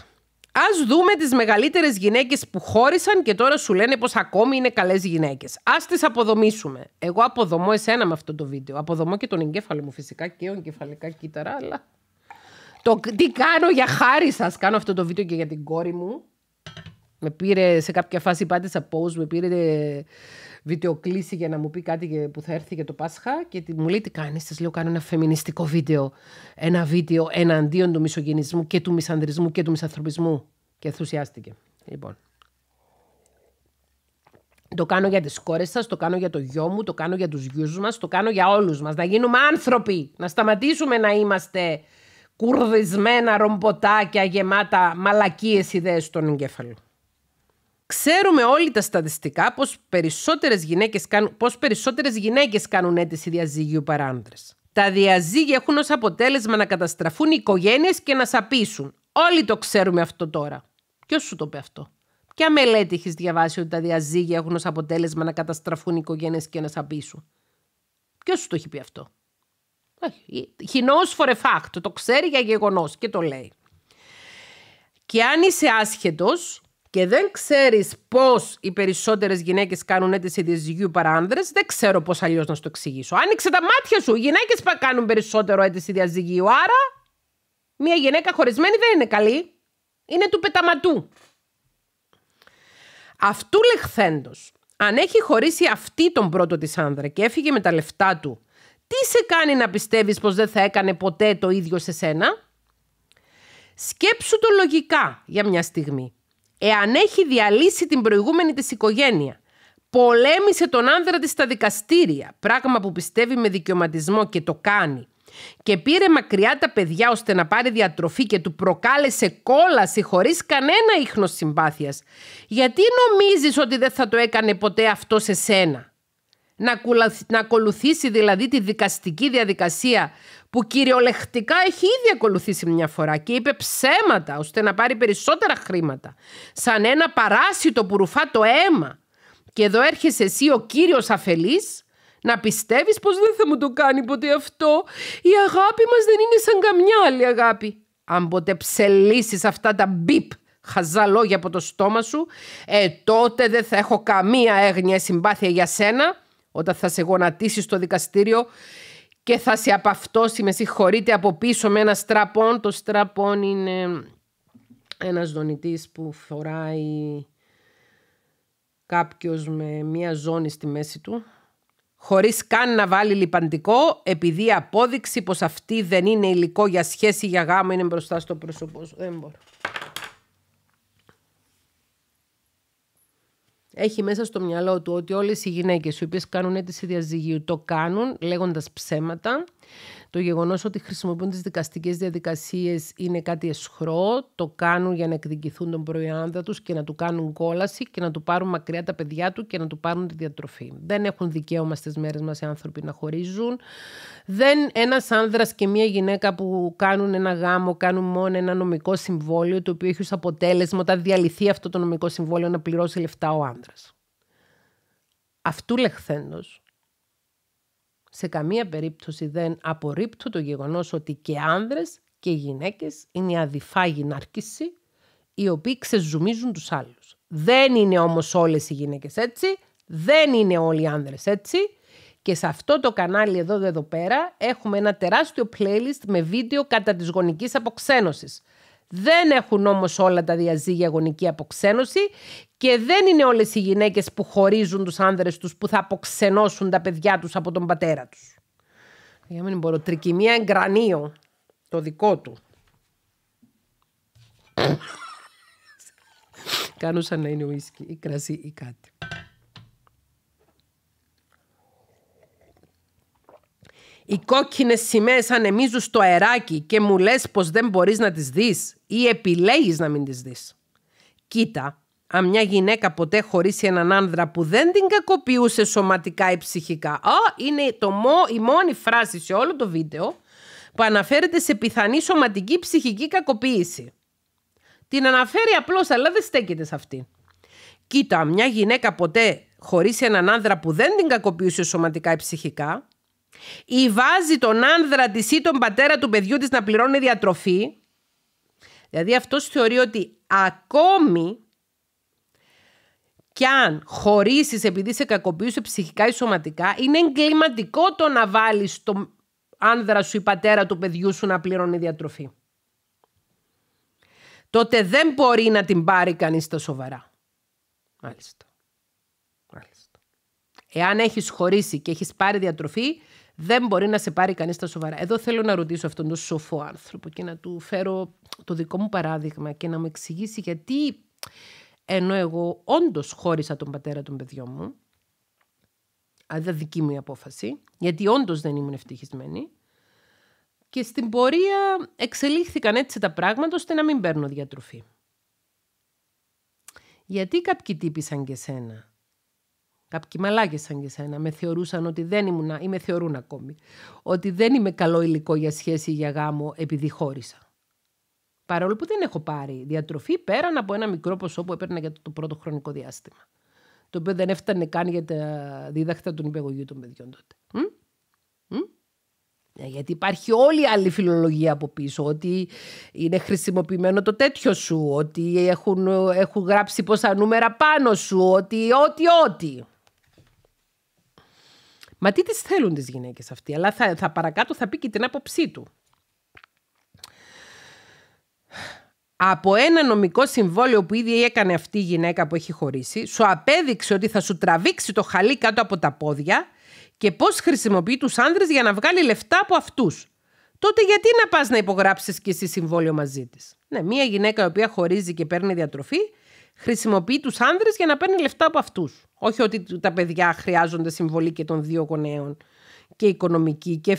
Ας δούμε τις μεγαλύτερες γυναίκες που χώρισαν και τώρα σου λένε πως ακόμη είναι καλές γυναίκες. Ας τις αποδομήσουμε. Εγώ αποδομώ εσένα με αυτό το βίντεο. Αποδομώ και τον εγκέφαλο μου φυσικά και ο εγκεφαλικά κύτταρα, αλλά. Το τι κάνω για χάρη σας. Κάνω αυτό το βίντεο και για την κόρη μου. Με πήρε σε κάποια φάση, πάτησα pause, με πήρε βιντεοκλήση για να μου πει κάτι που θα έρθει για το Πάσχα και μου λέει τι κάνεις, της λέω κάνω ένα φεμινιστικό βίντεο, ένα βίντεο εναντίον του μισογενισμού και του μισανδρισμού και του μισανθρωπισμού και ενθουσιάστηκε. Λοιπόν. Το κάνω για τις κόρες σας, το κάνω για το γιο μου, το κάνω για τους γιους μας, το κάνω για όλους μας. Να γίνουμε άνθρωποι, να σταματήσουμε να είμαστε κουρδισμένα ρομποτάκια γεμάτα μαλακίες ιδέες στον εγκέφαλο. Ξέρουμε όλοι τα στατιστικά πως περισσότερες γυναίκες, κάνουν, πως περισσότερες γυναίκες κάνουν αίτηση διαζύγιου παρά άντρες. Τα διαζύγια έχουν ως αποτέλεσμα να καταστραφούν οι οικογένειες και να σαπίσουν. Όλοι το ξέρουμε αυτό τώρα. Ποιος σου το πει αυτό. Ποια μελέτη έχεις διαβάσει ότι τα διαζύγια έχουν ως αποτέλεσμα να καταστραφούν οι οικογένειες και να σαπίσουν. Ποιος σου το έχει πει αυτό. He knows for a fact. Το ξέρει για γεγονός και το λέει. Και αν είσαι άσχετος, και δεν ξέρεις πώς οι περισσότερες γυναίκες κάνουν αίτηση διαζυγίου παρά άνδρες, δεν ξέρω πώς αλλιώς να σου το εξηγήσω. Άνοιξε τα μάτια σου. Οι γυναίκες κάνουν περισσότερο αίτηση διαζυγίου. Άρα, μια γυναίκα χωρισμένη δεν είναι καλή. Είναι του πεταματού. Αυτού λεχθέντος, αν έχει χωρίσει αυτή τον πρώτο της άνδρα και έφυγε με τα λεφτά του, τι σε κάνει να πιστεύεις πως δεν θα έκανε ποτέ το ίδιο σε σένα. Σκέψου το λογικά για μια στιγμή εάν έχει διαλύσει την προηγούμενη της οικογένεια. Πολέμησε τον άνδρα της στα δικαστήρια, πράγμα που πιστεύει με δικαιωματισμό και το κάνει. Και πήρε μακριά τα παιδιά ώστε να πάρει διατροφή και του προκάλεσε κόλαση χωρίς κανένα ίχνος συμπάθειας. Γιατί νομίζεις ότι δεν θα το έκανε ποτέ αυτό σε σένα. Να ακολουθήσει δηλαδή τη δικαστική διαδικασία που κυριολεκτικά έχει ήδη ακολουθήσει μια φορά και είπε ψέματα ώστε να πάρει περισσότερα χρήματα. Σαν ένα παράσιτο που ρουφά το αίμα. Και εδώ έρχεσαι εσύ ο κύριος αφελής να πιστεύεις πως δεν θα μου το κάνει ποτέ αυτό. Η αγάπη μας δεν είναι σαν καμιά άλλη αγάπη. Αν ποτέ ψελίσεις αυτά τα μπιπ χαζά λόγια από το στόμα σου, ε, τότε δεν θα έχω καμία έγνοια συμπάθεια για σένα όταν θα σε γονατίσει στο δικαστήριο και θα σε απαυτώσει, με συγχωρείτε, από πίσω με ένα στραπών. Το στραπών είναι ένας δονητής που φοράει κάποιος με μία ζώνη στη μέση του, χωρίς καν να βάλει λιπαντικό, επειδή απόδειξη πως αυτή δεν είναι υλικό για σχέση για γάμο είναι μπροστά στο πρόσωπό σου. Δεν μπορώ. έχει μέσα στο μυαλό του ότι όλες οι γυναίκες οι οποίες κάνουν αίτηση διαζυγίου το κάνουν λέγοντας ψέματα το γεγονός ότι χρησιμοποιούν τις δικαστικές διαδικασίες είναι κάτι εσχρό. Το κάνουν για να εκδικηθούν τον προϊόντα τους και να του κάνουν κόλαση και να του πάρουν μακριά τα παιδιά του και να του πάρουν τη διατροφή. Δεν έχουν δικαίωμα στις μέρες μας οι άνθρωποι να χωρίζουν. Δεν ένας άνδρας και μια γυναίκα που κάνουν ένα γάμο, κάνουν μόνο ένα νομικό συμβόλαιο, το οποίο έχει ως αποτέλεσμα όταν διαλυθεί αυτό το νομικό συμβόλαιο να πληρώσει λεφτά ο άνδρας. Αυτού λεχθέντος σε καμία περίπτωση δεν απορρίπτω το γεγονός ότι και άνδρες και γυναίκες είναι αδιφάγοι ναρκίση οι οποίοι ξεζουμίζουν τους άλλους. Δεν είναι όμως όλες οι γυναίκες έτσι, δεν είναι όλοι οι άνδρες έτσι και σε αυτό το κανάλι εδώ εδώ πέρα έχουμε ένα τεράστιο playlist με βίντεο κατά της γονικής αποξένωσης. Δεν έχουν όμως όλα τα διαζύγια γονική αποξένωση και δεν είναι όλες οι γυναίκες που χωρίζουν τους άνδρες τους που θα αποξενώσουν τα παιδιά τους από τον πατέρα τους. Για μην μπορώ. Τρικυμία εγκρανίο. Το δικό του. σαν να είναι ουίσκι ή κρασί ή κάτι. Οι κόκκινες σημαίες ανεμίζουν στο αεράκι και μου λες πως δεν μπορείς να τις δεις ή επιλέγεις να μην τις δεις. Κοίτα, αν μια γυναίκα ποτέ χωρίσει έναν άνδρα που δεν την κακοποιούσε σωματικά ή ψυχικά. Α, είναι το μο, η μόνη φράση σε όλο το βίντεο που αναφέρεται σε πιθανή σωματική ψυχική κακοποίηση. Την αναφέρει απλώς, αλλά δεν στέκεται σε αυτή. Κοίτα, μια γυναίκα ποτέ χωρίσει έναν άνδρα που δεν την κακοποιούσε σωματικά ή ψυχικά, ή βάζει τον άνδρα της ή τον πατέρα του παιδιού της να πληρώνει διατροφή, δηλαδή αυτός θεωρεί ότι ακόμη κι αν χωρίσεις επειδή σε κακοποιούσε ψυχικά ή σωματικά, είναι εγκληματικό το να βάλεις τον άνδρα σου ή πατέρα του παιδιού σου να πληρώνει διατροφή. Τότε δεν μπορεί να την πάρει κανείς τα σοβαρά. Μάλιστα. Μάλιστα. Εάν έχεις χωρίσει και έχεις πάρει διατροφή, δεν μπορεί να σε πάρει κανείς τα σοβαρά. Εδώ θέλω να ρωτήσω αυτόν τον σοφό άνθρωπο και να του φέρω το δικό μου παράδειγμα και να μου εξηγήσει γιατί ενώ εγώ όντως χώρισα τον πατέρα των παιδιών μου, ήταν δική μου η απόφαση, γιατί όντως δεν ήμουν ευτυχισμένη. Και στην πορεία εξελίχθηκαν έτσι τα πράγματα ώστε να μην παίρνω διατροφή. Γιατί κάποιοι τύπησαν και σένα Κάποιοι μαλάκες σαν και σένα με θεωρούσαν ότι δεν ήμουν, ή με θεωρούν ακόμη, ότι δεν είμαι καλό υλικό για σχέση ή για γάμο επειδή χώρισα. Παρόλο που δεν έχω πάρει διατροφή πέραν από ένα μικρό ποσό που έπαιρνα για το, πρώτο χρονικό διάστημα. Το οποίο δεν έφτανε καν για τα δίδακτα των υπεγωγείων των παιδιών τότε. Μ? Ε, γιατί υπάρχει όλη η άλλη φιλολογία από πίσω, ότι είναι χρησιμοποιημένο το τέτοιο σου, ότι έχουν, έχουν γράψει πόσα νούμερα πάνω σου, ότι ό,τι ό,τι. Μα τι τις θέλουν τις γυναίκες αυτοί, αλλά θα, θα παρακάτω θα πει και την άποψή του. Από ένα νομικό συμβόλαιο που ήδη έκανε αυτή η γυναίκα που έχει χωρίσει, σου απέδειξε ότι θα σου τραβήξει το χαλί κάτω από τα πόδια και πώς χρησιμοποιεί τους άνδρες για να βγάλει λεφτά από αυτούς. Τότε γιατί να πας να υπογράψεις και εσύ συμβόλαιο μαζί της. Ναι, μια γυναίκα η οποία χωρίζει και παίρνει διατροφή χρησιμοποιεί τους άνδρες για να παίρνει λεφτά από αυτούς. Όχι ότι τα παιδιά χρειάζονται συμβολή και των δύο γονέων. Και οικονομική και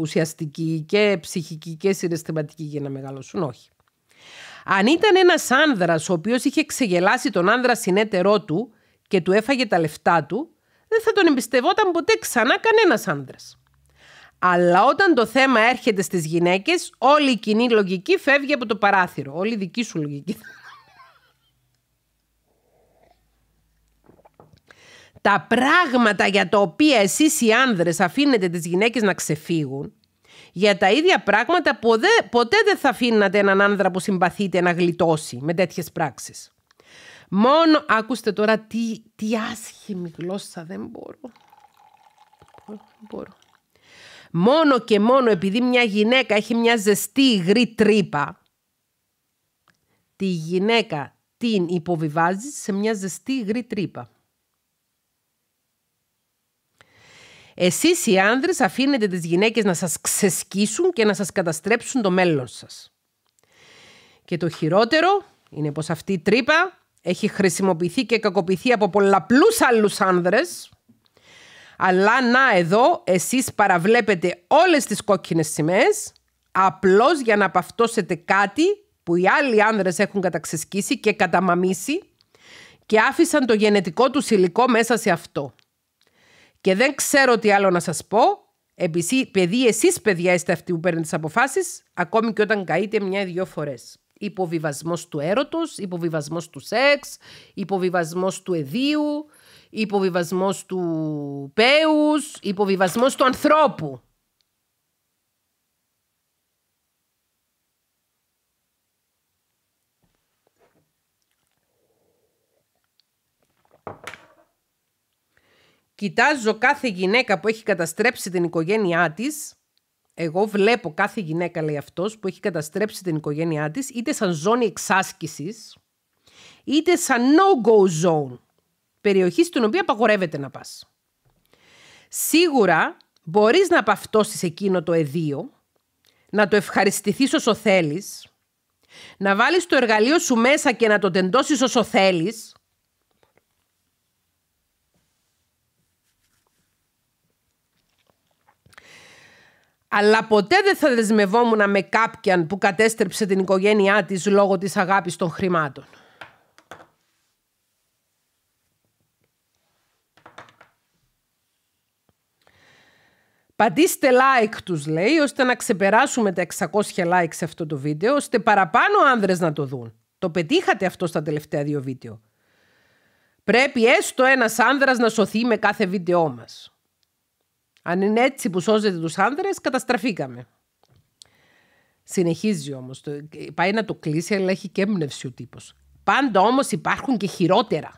ουσιαστική και ψυχική και συναισθηματική για να μεγαλώσουν. Όχι. Αν ήταν ένας άνδρας ο οποίος είχε ξεγελάσει τον άνδρα συνέτερό του και του έφαγε τα λεφτά του, δεν θα τον εμπιστευόταν ποτέ ξανά κανένας άνδρας. Αλλά όταν το θέμα έρχεται στις γυναίκες... όλη η κοινή λογική φεύγει από το παράθυρο. Όλη η δική σου λογική τα πράγματα για τα οποία εσείς οι άνδρες αφήνετε τις γυναίκες να ξεφύγουν, για τα ίδια πράγματα ποτέ, δεν θα αφήνατε έναν άνδρα που συμπαθείτε να γλιτώσει με τέτοιες πράξεις. Μόνο, ακούστε τώρα τι, τι άσχημη γλώσσα δεν μπορώ. Δεν μπορώ. Μόνο και μόνο επειδή μια γυναίκα έχει μια ζεστή υγρή τρύπα, τη γυναίκα την υποβιβάζεις σε μια ζεστή υγρή τρύπα. Εσείς οι άνδρες αφήνετε τις γυναίκες να σας ξεσκίσουν και να σας καταστρέψουν το μέλλον σας. Και το χειρότερο είναι πως αυτή η τρύπα έχει χρησιμοποιηθεί και κακοποιηθεί από πολλαπλούς άλλους άνδρες. Αλλά να εδώ εσείς παραβλέπετε όλες τις κόκκινες σημαίες απλώς για να παυτώσετε κάτι που οι άλλοι άνδρες έχουν καταξεσκίσει και καταμαμίσει και άφησαν το γενετικό τους υλικό μέσα σε αυτό. Και δεν ξέρω τι άλλο να σας πω. Επειδή παιδί, εσείς παιδιά είστε αυτοί που παίρνετε τις αποφάσεις, ακόμη και όταν καείτε μια ή δύο φορές. Υποβιβασμός του έρωτος, υποβιβασμός του σεξ, υποβιβασμός του εδίου, υποβιβασμός του πέους, υποβιβασμός του ανθρώπου. Κοιτάζω κάθε γυναίκα που έχει καταστρέψει την οικογένειά της εγώ βλέπω κάθε γυναίκα, λέει αυτός, που έχει καταστρέψει την οικογένειά της, είτε σαν ζώνη εξάσκησης, είτε σαν no-go zone, περιοχή στην οποία απαγορεύεται να πας. Σίγουρα μπορείς να παυτώσεις εκείνο το εδίο, να το ευχαριστηθείς όσο θέλεις, να βάλεις το εργαλείο σου μέσα και να το τεντώσεις όσο θέλεις, αλλά ποτέ δεν θα δεσμευόμουν με κάποιον που κατέστρεψε την οικογένειά της λόγω της αγάπης των χρημάτων. Πατήστε like τους λέει, ώστε να ξεπεράσουμε τα 600 like σε αυτό το βίντεο, ώστε παραπάνω άνδρες να το δουν. Το πετύχατε αυτό στα τελευταία δύο βίντεο. Πρέπει έστω ένας άνδρας να σωθεί με κάθε βίντεό μας. Αν είναι έτσι που σώζεται τους άνδρες, καταστραφήκαμε. Συνεχίζει όμως. Πάει να το κλείσει, αλλά έχει και έμπνευση ο τύπος. Πάντα όμως υπάρχουν και χειρότερα.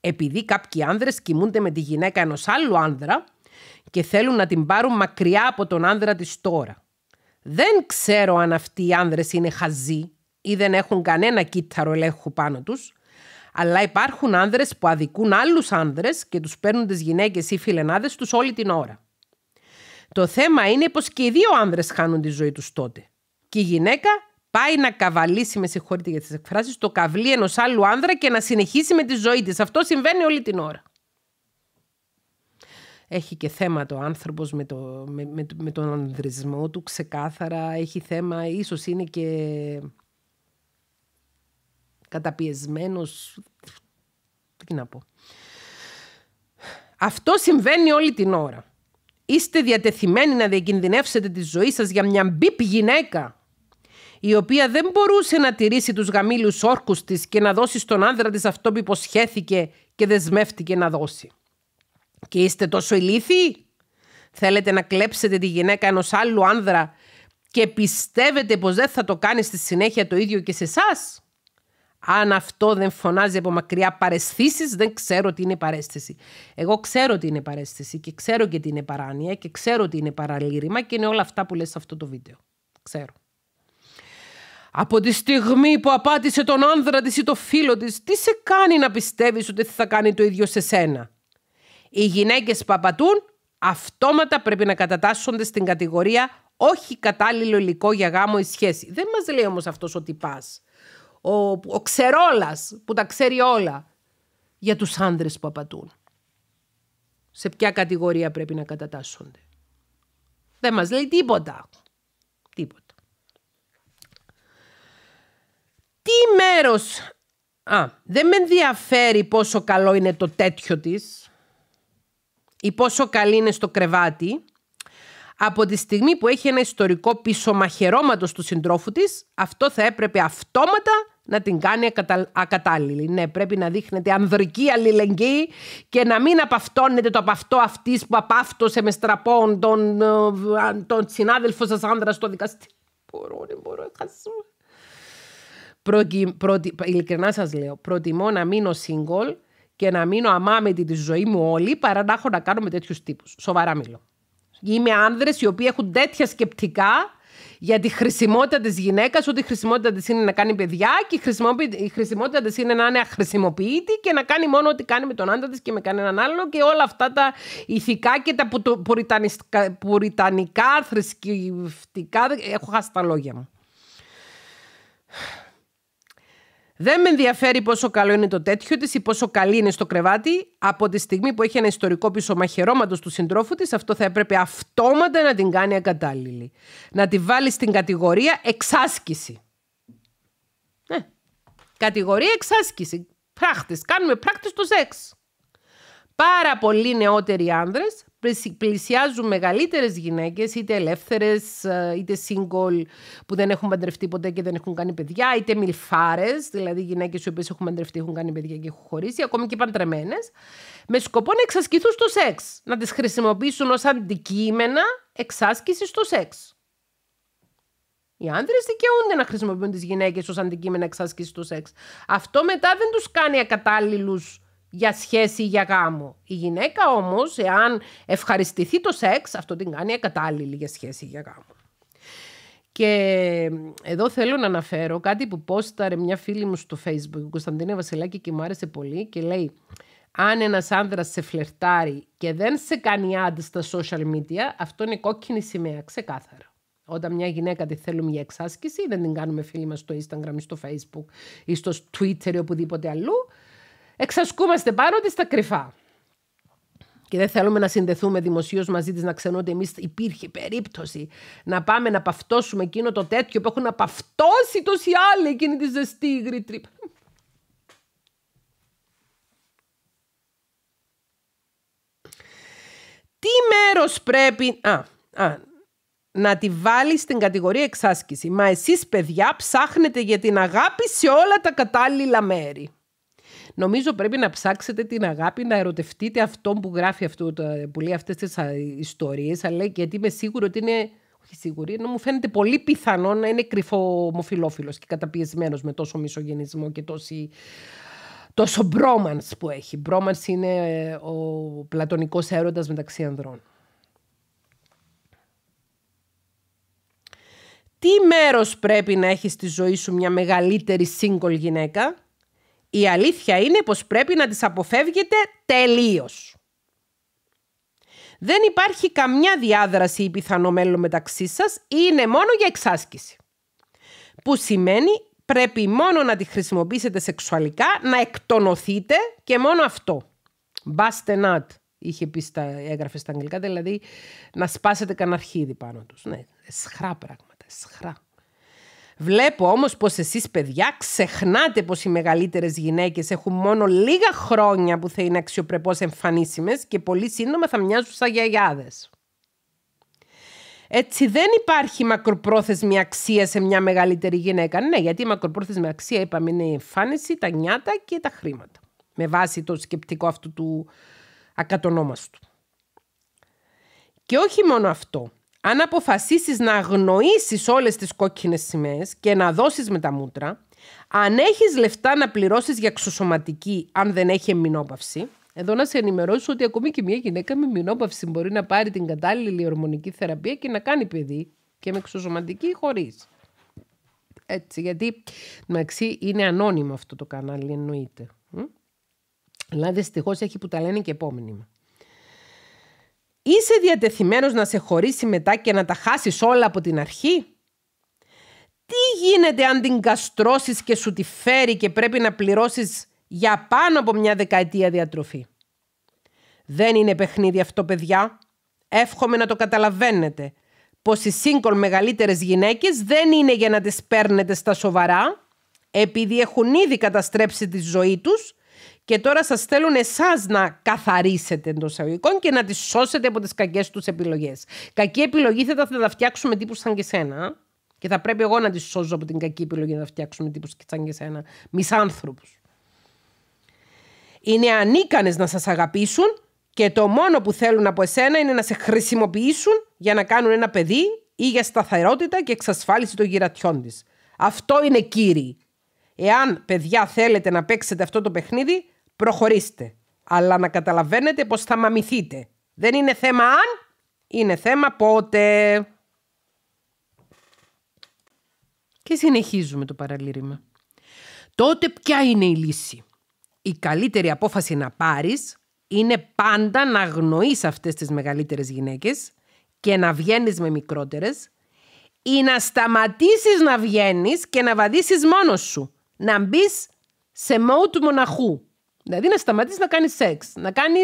Επειδή κάποιοι άνδρες κοιμούνται με τη γυναίκα ενός άλλου άνδρα και θέλουν να την πάρουν μακριά από τον άνδρα της τώρα. Δεν ξέρω αν αυτοί οι άνδρες είναι χαζοί ή δεν έχουν κανένα κύτταρο ελέγχου πάνω τους, αλλά υπάρχουν άνδρες που αδικούν άλλους άνδρες και τους παίρνουν τις γυναίκες ή φιλενάδες τους όλη την ώρα. Το θέμα είναι πως και οι δύο άνδρες χάνουν τη ζωή τους τότε. Και η γυναίκα πάει να καβαλήσει, με συγχωρείτε για τις εκφράσεις, το καβλί ενός άλλου άνδρα και να συνεχίσει με τη ζωή της. Αυτό συμβαίνει όλη την ώρα. Έχει και θέμα το άνθρωπος με, το, με, με, με τον ανδρισμό του, ξεκάθαρα. Έχει θέμα, ίσως είναι και καταπιεσμένος, τι να πω. Αυτό συμβαίνει όλη την ώρα. Είστε διατεθειμένοι να διακινδυνεύσετε τη ζωή σας για μια μπίπ γυναίκα η οποία δεν μπορούσε να τηρήσει τους γαμήλους όρκους της και να δώσει στον άνδρα της αυτό που υποσχέθηκε και δεσμεύτηκε να δώσει. Και είστε τόσο ηλίθιοι. Θέλετε να κλέψετε τη γυναίκα ενός άλλου άνδρα και πιστεύετε πως δεν θα το κάνει στη συνέχεια το ίδιο και σε εσάς. Αν αυτό δεν φωνάζει από μακριά παρεσθήσεις, δεν ξέρω τι είναι παρέστηση. Εγώ ξέρω τι είναι παρέστηση και ξέρω και τι είναι παράνοια και ξέρω τι είναι παραλήρημα και είναι όλα αυτά που λες σε αυτό το βίντεο. Ξέρω. Από τη στιγμή που απάτησε τον άνδρα της ή το φίλο της, τι σε κάνει να πιστεύεις ότι θα κάνει το ίδιο σε σένα. Οι γυναίκες που απατούν αυτόματα πρέπει να κατατάσσονται στην κατηγορία όχι κατάλληλο υλικό για γάμο ή σχέση. Δεν μας λέει όμως αυτός ότι πας ο, ο ξερόλας που τα ξέρει όλα για τους άνδρες που απατούν. Σε ποια κατηγορία πρέπει να κατατάσσονται. Δεν μας λέει τίποτα. Τίποτα. Τι μέρος... Α, δεν με ενδιαφέρει πόσο καλό είναι το τέτοιο της ή πόσο καλή είναι στο κρεβάτι από τη στιγμή που έχει ένα ιστορικό πίσω μαχαιρώματος του συντρόφου της, αυτό θα έπρεπε αυτόματα να την κάνει ακατα... ακατάλληλη. Ναι, πρέπει να δείχνεται ανδρική αλληλεγγύη και να μην απαυτώνεται το απαυτό αυτής που απαυτώσε με στραπών τον, τον συνάδελφο σας άντρα στο δικαστήριο. Μπορώ, δεν μπορώ, χασούμε. Προκυ... Προτι... Ειλικρινά σας λέω, προτιμώ να μείνω single και να μείνω αμάμετη τη ζωή μου όλη παρά να έχω να κάνω με τέτοιους τύπους. Σοβαρά μιλώ ή με άνδρες οι οποίοι έχουν τέτοια σκεπτικά για τη χρησιμότητα της γυναίκας, ότι η χρησιμότητα της είναι να κάνει παιδιά και η χρησιμότητα της είναι να είναι αχρησιμοποιητή και να κάνει μόνο ό,τι κάνει με τον άντρα της και με κανέναν άλλο και όλα αυτά τα ηθικά και τα πουριτανικά, θρησκευτικά. Έχω χάσει τα λόγια μου. Δεν με ενδιαφέρει πόσο καλό είναι το τέτοιο της ή πόσο καλή είναι στο κρεβάτι. Από τη στιγμή που έχει ένα ιστορικό πίσω μαχαιρώματος του συντρόφου της, αυτό θα έπρεπε αυτόματα να την κάνει ακατάλληλη. Να τη βάλει στην κατηγορία εξάσκηση. Ναι. Κατηγορία εξάσκηση. Πράχτης. Κάνουμε πράκτη στο σεξ. Πάρα πολλοί νεότεροι άνδρες πλησιάζουν μεγαλύτερες γυναίκες, είτε ελεύθερες, ε, είτε single που δεν έχουν παντρευτεί ποτέ και δεν έχουν κάνει παιδιά, είτε μιλφάρες, δηλαδή γυναίκες οι οποίες έχουν παντρευτεί, έχουν κάνει παιδιά και έχουν χωρίσει, ακόμη και παντρεμένες, με σκοπό να εξασκηθούν στο σεξ, να τις χρησιμοποιήσουν ως αντικείμενα εξάσκησης στο σεξ. Οι άντρε δικαιούνται να χρησιμοποιούν τις γυναίκες ως αντικείμενα εξάσκησης στο σεξ. Αυτό μετά δεν τους κάνει ακατάλληλους για σχέση ή για γάμο. Η γυναίκα όμως, εάν ευχαριστηθεί το σεξ, αυτό την κάνει ακατάλληλη για σχέση ή για γάμο. Και εδώ θέλω να αναφέρω κάτι που πόσταρε μια φίλη μου στο facebook, η Κωνσταντίνα Βασιλάκη και μου άρεσε πολύ και λέει αν ένας άνδρας σε φλερτάρει και δεν σε κάνει ad στα social media, αυτό είναι κόκκινη σημαία, ξεκάθαρα. Όταν μια γυναίκα τη θέλουμε για εξάσκηση, δεν την κάνουμε φίλη μας στο Instagram ή στο Facebook ή στο Twitter ή οπουδήποτε αλλού, Εξασκούμαστε πάνω τη στα κρυφά. Και δεν θέλουμε να συνδεθούμε δημοσίως μαζί της, να ξέρουν ότι εμείς υπήρχε περίπτωση να πάμε να παυτώσουμε εκείνο το τέτοιο που έχουν απαυτώσει τόσοι άλλοι εκείνη τη ζεστή υγρή τρύπα. Τι μέρος πρέπει α, α, να τη βάλει στην κατηγορία εξάσκηση. Μα εσείς παιδιά ψάχνετε για την αγάπη σε όλα τα κατάλληλα μέρη. Νομίζω πρέπει να ψάξετε την αγάπη, να ερωτευτείτε αυτόν που γράφει αυτό, που λέει αυτές τις ιστορίες, αλλά γιατί είμαι σίγουρη ότι είναι. Όχι σίγουρη, ενώ μου φαίνεται πολύ πιθανό να είναι κρυφομοφιλόφιλο και καταπιεσμένος με τόσο μισογενισμό και τόση τόσο μπρόμανς που έχει. Μπρόμανς είναι ε, ο πλατωνικός έρωτας μεταξύ ανδρών. Τι μέρος πρέπει να έχεις στη ζωή σου μια μεγαλύτερη σύγκολη γυναίκα? Η αλήθεια είναι πως πρέπει να τις αποφεύγετε τελείως. Δεν υπάρχει καμιά διάδραση ή πιθανό μέλλον μεταξύ σας, είναι μόνο για εξάσκηση. Που σημαίνει πρέπει μόνο να τη χρησιμοποιήσετε σεξουαλικά, να εκτονωθείτε και μόνο αυτό. Μπάστε not, είχε πει στα, έγραφε στα αγγλικά, δηλαδή να σπάσετε καν αρχίδι πάνω τους. Ναι, σχρά πράγματα, σχρά. Βλέπω όμως πως εσείς παιδιά ξεχνάτε πως οι μεγαλύτερες γυναίκες έχουν μόνο λίγα χρόνια που θα είναι αξιοπρεπώς εμφανίσιμες και πολύ σύντομα θα μοιάζουν σαν γιαγιάδες. Έτσι δεν υπάρχει μακροπρόθεσμη αξία σε μια μεγαλύτερη γυναίκα. Ναι, γιατί η μακροπρόθεσμη αξία, είπαμε, είναι η εμφάνιση, τα νιάτα και τα χρήματα. Με βάση το σκεπτικό αυτού του ακατονόμαστου. Και όχι μόνο αυτό αν αποφασίσεις να αγνοήσεις όλες τις κόκκινες σημαίες και να δώσεις με τα μούτρα, αν έχεις λεφτά να πληρώσεις για ξωσωματική, αν δεν έχει εμμηνόπαυση, εδώ να σε ενημερώσω ότι ακόμη και μια γυναίκα με μηνόπαυση μπορεί να πάρει την κατάλληλη ορμονική θεραπεία και να κάνει παιδί και με εξωσωματική χωρίς. Έτσι, γιατί μεταξύ είναι ανώνυμο αυτό το κανάλι εννοείται. Αλλά δυστυχώς έχει που τα λένε και επόμενη. Είσαι διατεθειμένος να σε χωρίσει μετά και να τα χάσεις όλα από την αρχή. Τι γίνεται αν την καστρώσεις και σου τη φέρει και πρέπει να πληρώσεις για πάνω από μια δεκαετία διατροφή. Δεν είναι παιχνίδι αυτό παιδιά. Εύχομαι να το καταλαβαίνετε πως οι σύγκολ μεγαλύτερες γυναίκες δεν είναι για να τις παίρνετε στα σοβαρά επειδή έχουν ήδη καταστρέψει τη ζωή τους και τώρα σας θέλουν εσάς να καθαρίσετε εντός αγωγικών και να τις σώσετε από τις κακές τους επιλογές. Κακή επιλογή θα τα φτιάξουμε τύπους σαν και σένα και θα πρέπει εγώ να τις σώζω από την κακή επιλογή να τα φτιάξουμε τύπους σαν και σένα. Μισάνθρωπους. Είναι ανίκανες να σας αγαπήσουν και το μόνο που θέλουν από εσένα είναι να σε χρησιμοποιήσουν για να κάνουν ένα παιδί ή για σταθερότητα και εξασφάλιση των γυρατιών της. Αυτό είναι κύριοι. Εάν, παιδιά, θέλετε να παίξετε αυτό το παιχνίδι, προχωρήστε. Αλλά να καταλαβαίνετε πως θα μαμηθείτε. Δεν είναι θέμα αν, είναι θέμα πότε. Και συνεχίζουμε το παραλήρημα. Τότε ποια είναι η λύση. Η καλύτερη απόφαση να πάρεις είναι πάντα να αγνοείς αυτές τις μεγαλύτερες γυναίκες και να βγαίνεις με μικρότερες ή να σταματήσεις να βγαίνεις και να βαδίσεις μόνος σου. Να μπεις σε μόου του μοναχού. Δηλαδή να σταματήσεις να κάνεις σεξ, να κάνεις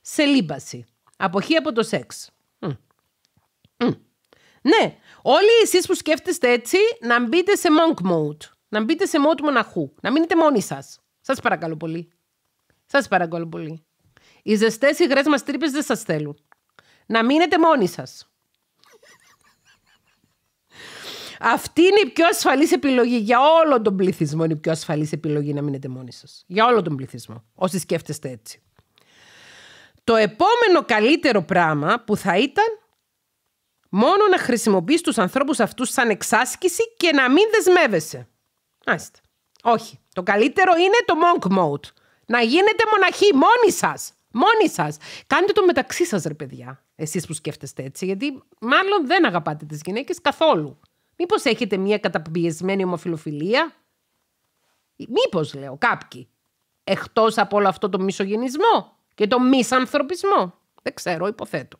σελίμπαση. Αποχή από το σεξ. Ναι, όλοι εσείς που σκέφτεστε έτσι, να μπείτε σε monk mode. Να μπείτε σε mode μοναχού. Να μείνετε μόνοι σας. Σας παρακαλώ πολύ. Σας παρακαλώ πολύ. Οι ζεστές υγρές μας τρύπες δεν σας θέλουν. Να μείνετε μόνοι σας. Αυτή είναι η πιο ασφαλής επιλογή. Για όλο τον πληθυσμό είναι η πιο ασφαλής επιλογή να μείνετε μόνοι σας. Για όλο τον πληθυσμό. Όσοι σκέφτεστε έτσι. Το επόμενο καλύτερο πράγμα που θα ήταν μόνο να χρησιμοποιείς τους ανθρώπους αυτούς σαν εξάσκηση και να μην δεσμεύεσαι. Άστε. Όχι. Το καλύτερο είναι το monk mode. Να γίνετε μοναχοί μόνοι σας. Μόνοι σας. Κάντε το μεταξύ σας, ρε παιδιά. Εσείς που σκέφτεστε έτσι. Γιατί μάλλον δεν αγαπάτε τις γυναίκες καθόλου. Μήπως έχετε μια καταπιεσμένη ομοφιλοφιλία. Μήπως λέω κάποιοι. Εκτός από όλο αυτό το μισογενισμό και το μισανθρωπισμό. Δεν ξέρω, υποθέτω.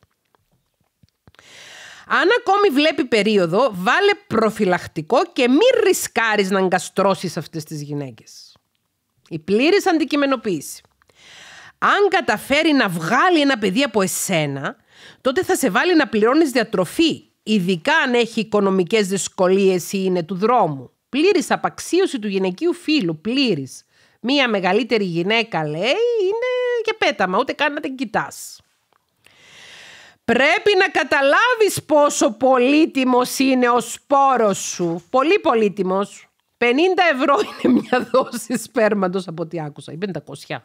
Αν ακόμη βλέπει περίοδο, βάλε προφυλακτικό και μην ρισκάρεις να εγκαστρώσεις αυτές τις γυναίκες. Η πλήρης αντικειμενοποίηση. Αν καταφέρει να βγάλει ένα παιδί από εσένα, τότε θα σε βάλει να πληρώνεις διατροφή, ειδικά αν έχει οικονομικές δυσκολίες ή είναι του δρόμου. Πλήρης απαξίωση του γυναικείου φίλου, πλήρης. Μία μεγαλύτερη γυναίκα λέει είναι για πέταμα, ούτε καν να την κοιτάς. Πρέπει να καταλάβεις πόσο πολύτιμος είναι ο σπόρος σου. Πολύ πολύτιμος. 50 ευρώ είναι μια δόση σπέρματος από ό,τι άκουσα. Ή 500.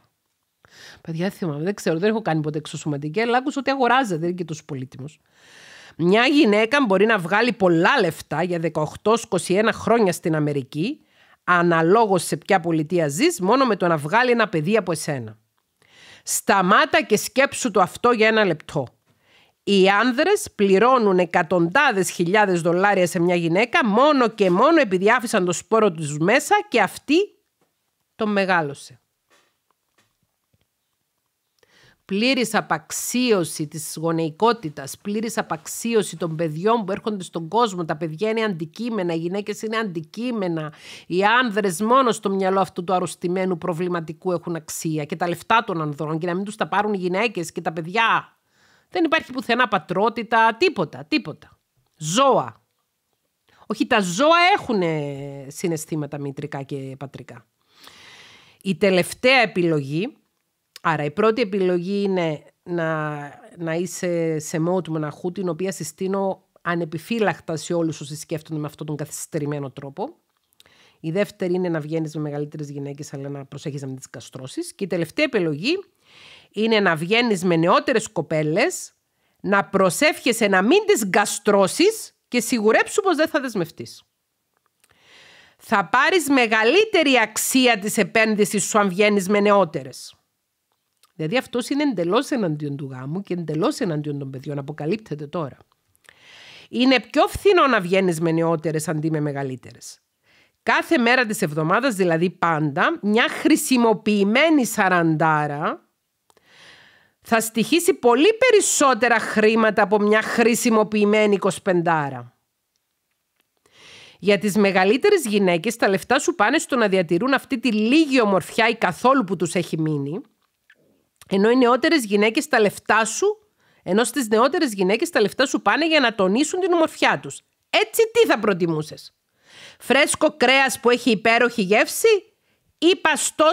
Παιδιά θυμάμαι, δεν ξέρω, δεν έχω κάνει ποτέ εξωσωματική, αλλά άκουσα ότι αγοράζεται, δεν είναι και τόσο πολύτιμος. Μια γυναίκα μπορεί να βγάλει πολλά λεφτά για 18-21 χρόνια στην Αμερική, αναλόγως σε ποια πολιτεία ζεις, μόνο με το να βγάλει ένα παιδί από εσένα. Σταμάτα και σκέψου το αυτό για ένα λεπτό. Οι άνδρες πληρώνουν εκατοντάδες χιλιάδες δολάρια σε μια γυναίκα μόνο και μόνο επειδή άφησαν το σπόρο τους μέσα και αυτή το μεγάλωσε πλήρης απαξίωση της γονεϊκότητας, πλήρης απαξίωση των παιδιών που έρχονται στον κόσμο. Τα παιδιά είναι αντικείμενα, οι γυναίκες είναι αντικείμενα. Οι άνδρες μόνο στο μυαλό αυτού του αρρωστημένου προβληματικού έχουν αξία και τα λεφτά των ανδρών και να μην τους τα πάρουν οι γυναίκες και τα παιδιά. Δεν υπάρχει πουθενά πατρότητα, τίποτα, τίποτα. Ζώα. Όχι, τα ζώα έχουν ε, συναισθήματα μητρικά και πατρικά. Η τελευταία επιλογή Άρα η πρώτη επιλογή είναι να, να είσαι σε του μοναχού, την οποία συστήνω ανεπιφύλακτα σε όλους όσοι σκέφτονται με αυτόν τον καθυστερημένο τρόπο. Η δεύτερη είναι να βγαίνεις με μεγαλύτερες γυναίκες, αλλά να προσέχεις να μην τις καστρώσεις. Και η τελευταία επιλογή είναι να βγαίνεις με νεότερες κοπέλες, να προσεύχεσαι να μην τις καστρώσεις και σιγουρέψου πως δεν θα δεσμευτείς. Θα πάρεις μεγαλύτερη αξία της επένδυσης σου αν βγαίνεις με νεότερες. Δηλαδή αυτός είναι εντελώς εναντίον του γάμου και εντελώς εναντίον των παιδιών. Αποκαλύπτεται τώρα. Είναι πιο φθηνό να βγαίνεις με νεότερες αντί με μεγαλύτερες. Κάθε μέρα της εβδομάδας, δηλαδή πάντα, μια χρησιμοποιημένη σαραντάρα θα στοιχήσει πολύ περισσότερα χρήματα από μια χρησιμοποιημένη 25 Για τις μεγαλύτερες γυναίκες τα λεφτά σου πάνε στο να διατηρούν αυτή τη λίγη ομορφιά ή καθόλου που τους έχει μείνει ενώ οι νεότερες γυναίκες τα λεφτά σου, ενώ στις νεότερες γυναίκες τα λεφτά σου πάνε για να τονίσουν την ομορφιά τους. Έτσι τι θα προτιμούσες. Φρέσκο κρέας που έχει υπέροχη γεύση ή παστό,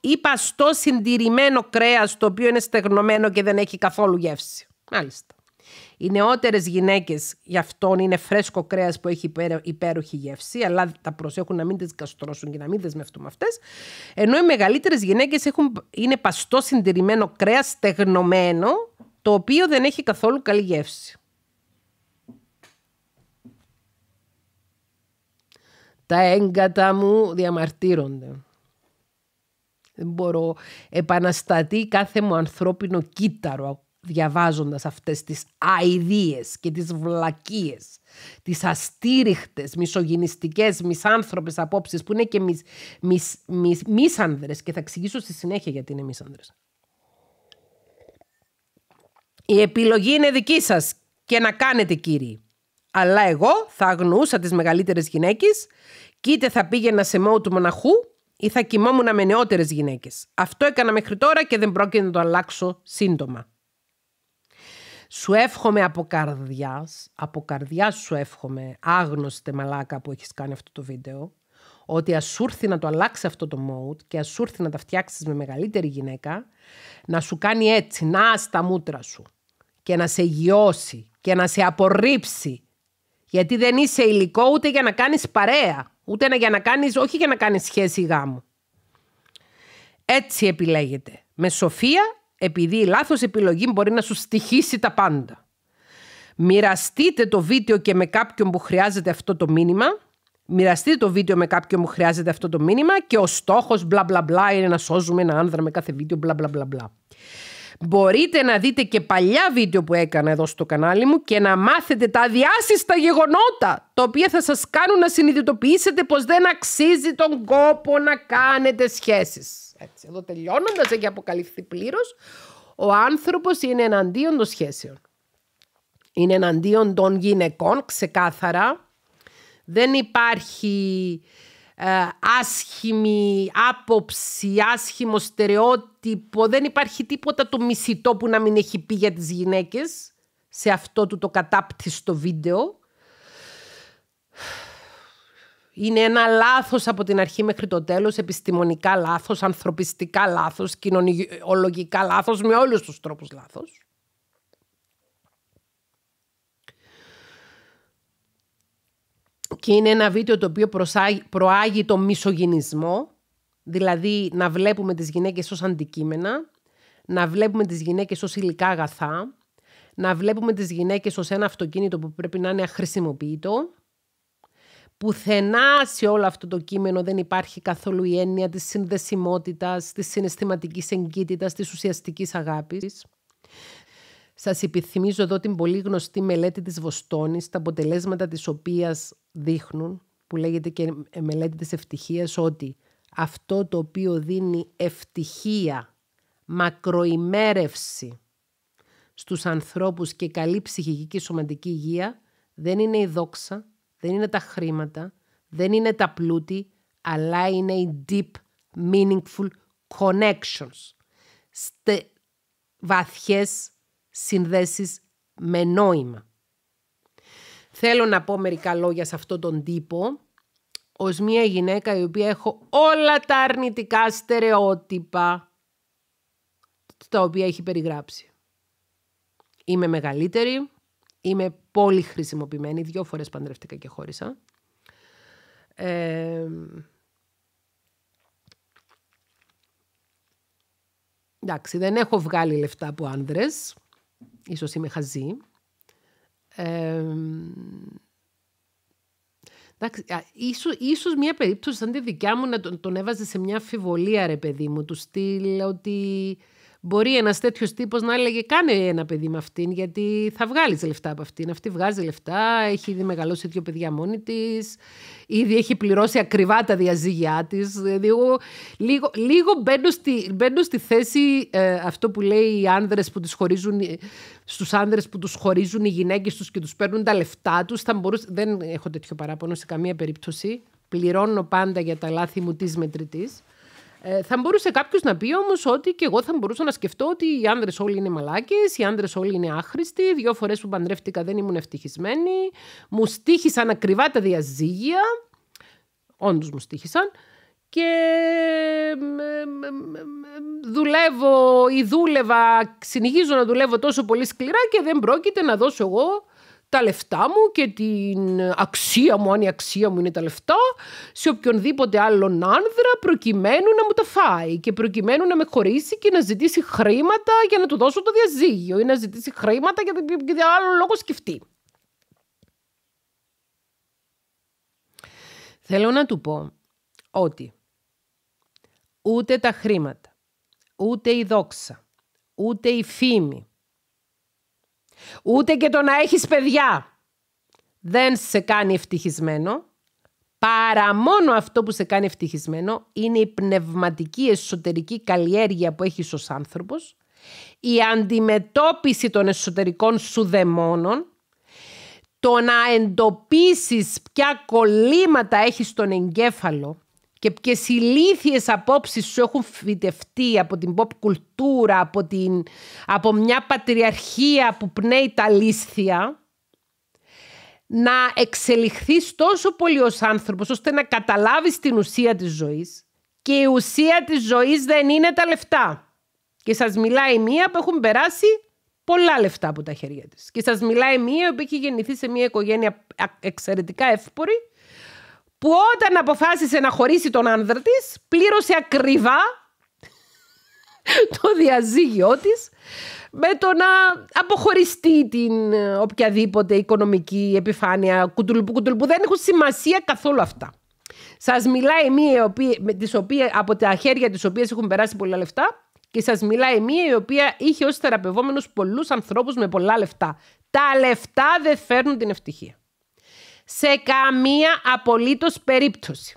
ή παστό συντηρημένο κρέας το οποίο είναι στεγνωμένο και δεν έχει καθόλου γεύση. Μάλιστα. Οι νεότερες γυναίκες γι' αυτόν είναι φρέσκο κρέας που έχει υπέροχη γεύση, αλλά τα προσέχουν να μην τις καστρώσουν και να μην δεσμευτούν αυτές. Ενώ οι μεγαλύτερες γυναίκες είναι παστό συντηρημένο κρέας, στεγνωμένο, το οποίο δεν έχει καθόλου καλή γεύση. Τα έγκατα μου διαμαρτύρονται. Δεν μπορώ. Επαναστατεί κάθε μου ανθρώπινο κύτταρο διαβάζοντας αυτές τις αηδίες και τις βλακίες, τις αστήριχτες, μισογυνιστικές, μισάνθρωπες απόψεις που είναι και μισ, μισ, μισάνδρες και θα εξηγήσω στη συνέχεια γιατί είναι μισάνδρες. Η επιλογή είναι δική σας και να κάνετε κύριοι. Αλλά εγώ θα αγνοούσα τις μεγαλύτερες γυναίκες και είτε θα πήγαινα σε μόου του μοναχού ή θα κοιμόμουν με νεότερες γυναίκες. Αυτό έκανα μέχρι τώρα και δεν πρόκειται να το αλλάξω σύντομα. Σου εύχομαι από καρδιάς, από καρδιάς σου εύχομαι, άγνωστε μαλάκα που έχεις κάνει αυτό το βίντεο, ότι ας να το αλλάξει αυτό το mode και ας να τα φτιάξεις με μεγαλύτερη γυναίκα, να σου κάνει έτσι, να στα μούτρα σου και να σε γιώσει και να σε απορρίψει. Γιατί δεν είσαι υλικό ούτε για να κάνεις παρέα, ούτε για να κάνεις, όχι για να κάνεις σχέση γάμου. Έτσι επιλέγεται. Με σοφία επειδή η λάθος επιλογή μπορεί να σου στοιχήσει τα πάντα. Μοιραστείτε το βίντεο και με κάποιον που χρειάζεται αυτό το μήνυμα. Μοιραστείτε το βίντεο με κάποιον που χρειάζεται αυτό το μήνυμα και ο στόχος μπλα μπλα μπλα είναι να σώζουμε ένα άνδρα με κάθε βίντεο μπλα μπλα μπλα μπλα. Μπορείτε να δείτε και παλιά βίντεο που έκανα εδώ στο κανάλι μου και να μάθετε τα αδιάσυστα γεγονότα τα οποία θα σας κάνουν να συνειδητοποιήσετε πως δεν αξίζει τον κόπο να κάνετε σχέσεις εδώ τελειώνοντας, έχει αποκαλυφθεί πλήρως. Ο άνθρωπος είναι εναντίον των σχέσεων. Είναι εναντίον των γυναικών, ξεκάθαρα. Δεν υπάρχει ε, άσχημη άποψη, άσχημο στερεότυπο. Δεν υπάρχει τίποτα το μισητό που να μην έχει πει για τις γυναίκες σε αυτό του το κατάπτυστο βίντεο. Είναι ένα λάθος από την αρχή μέχρι το τέλος, επιστημονικά λάθος, ανθρωπιστικά λάθος, κοινωνιολογικά λάθος, με όλους τους τρόπους λάθος. Και είναι ένα βίντεο το οποίο προσάγει, προάγει το μισογυνισμό, δηλαδή να βλέπουμε τις γυναίκες ως αντικείμενα, να βλέπουμε τις γυναίκες ως υλικά αγαθά, να βλέπουμε τις γυναίκες ως ένα αυτοκίνητο που πρέπει να είναι αχρησιμοποιητό, Πουθενά σε όλο αυτό το κείμενο δεν υπάρχει καθόλου η έννοια της συνδεσιμότητας, της συναισθηματικής εγκύτητας, της ουσιαστικής αγάπης. Σας επιθυμίζω εδώ την πολύ γνωστή μελέτη της Βοστόνης, τα αποτελέσματα της οποίας δείχνουν, που λέγεται και ε, μελέτη της ευτυχίας, ότι αυτό το οποίο δίνει ευτυχία, μακροημέρευση στους ανθρώπους και καλή ψυχική και σωματική υγεία, δεν είναι η δόξα, δεν είναι τα χρήματα, δεν είναι τα πλούτη, αλλά είναι οι deep, meaningful connections. Στε βαθιές συνδέσεις με νόημα. Θέλω να πω μερικά λόγια σε αυτόν τον τύπο, ως μια γυναίκα η οποία έχω όλα τα αρνητικά στερεότυπα τα οποία έχει περιγράψει. Είμαι μεγαλύτερη, Είμαι πολύ χρησιμοποιημένη. Δυο φορές παντρεύτηκα και χώρισα. Ε, εντάξει, δεν έχω βγάλει λεφτά από άνδρες. Ίσως είμαι χαζή. Ε, ίσως, μια περίπτωση σαν τη δικιά μου να τον, τον έβαζε σε μια αφιβολία ρε παιδί μου του στυλ ότι Μπορεί ένας τέτοιος τύπος να έλεγε: Κάνε ένα παιδί με αυτήν, γιατί θα βγάλεις λεφτά από αυτήν. Αυτή βγάζει λεφτά, έχει ήδη μεγαλώσει δύο παιδιά μόνη της, ήδη έχει πληρώσει ακριβά τα διαζύγια της. Δηλαδή, εγώ λίγο, λίγο μπαίνω, στη, μπαίνω στη θέση ε, αυτό που λέει οι άνδρες που τους χωρίζουν, στους άνδρες που τους χωρίζουν οι γυναίκες τους και τους παίρνουν τα λεφτά τους. Δεν έχω τέτοιο παράπονο σε καμία περίπτωση. Πληρώνω πάντα για τα λάθη μου της μετρητής. Ε, θα μπορούσε κάποιος να πει όμως ότι και εγώ θα μπορούσα να σκεφτώ ότι οι άνδρες όλοι είναι μαλάκες, οι άνδρες όλοι είναι άχρηστοι. Δύο φορές που παντρεύτηκα δεν ήμουν ευτυχισμένη. Μου στήχησαν ακριβά τα διαζύγια. Όντως μου στήχησαν. Και δουλεύω ή δούλευα, συνεχίζω να δουλεύω τόσο πολύ σκληρά και δεν πρόκειται να δώσω εγώ τα λεφτά μου και την αξία μου, αν η αξία μου είναι τα λεφτά, σε οποιονδήποτε άλλον άνδρα προκειμένου να μου τα φάει και προκειμένου να με χωρίσει και να ζητήσει χρήματα για να του δώσω το διαζύγιο ή να ζητήσει χρήματα για, για άλλο λόγο σκεφτεί. Θέλω να του πω ότι ούτε τα χρήματα, ούτε η δόξα, ούτε η φήμη, Ούτε και το να έχεις παιδιά δεν σε κάνει ευτυχισμένο. Παρά μόνο αυτό που σε κάνει ευτυχισμένο είναι η πνευματική εσωτερική καλλιέργεια που έχεις ως άνθρωπος, η αντιμετώπιση των εσωτερικών σου δαιμόνων, το να εντοπίσεις ποια κολλήματα έχεις στον εγκέφαλο και ποιε ηλίθιε απόψεις σου έχουν φυτευτεί από την pop κουλτούρα, από, την, από μια πατριαρχία που πνέει τα λίσθια, να εξελιχθείς τόσο πολύ ως άνθρωπος, ώστε να καταλάβεις την ουσία της ζωής. Και η ουσία της ζωής δεν είναι τα λεφτά. Και σας μιλάει μία που έχουν περάσει πολλά λεφτά από τα χέρια της. Και σας μιλάει μία που έχει γεννηθεί σε μία οικογένεια εξαιρετικά εύπορη που όταν αποφάσισε να χωρίσει τον άνδρα της, πλήρωσε ακριβά το διαζύγιο της με το να αποχωριστεί την ε, οποιαδήποτε οικονομική επιφάνεια κουτουλουπού κουτουλουπού. Δεν έχουν σημασία καθόλου αυτά. Σας μιλάει μία από τα χέρια της οποίας έχουν περάσει πολλά λεφτά και σας μιλάει μία η οποία είχε ως θεραπευόμενος πολλούς ανθρώπους με πολλά λεφτά. Τα λεφτά δεν φέρνουν την ευτυχία σε καμία απολύτως περίπτωση.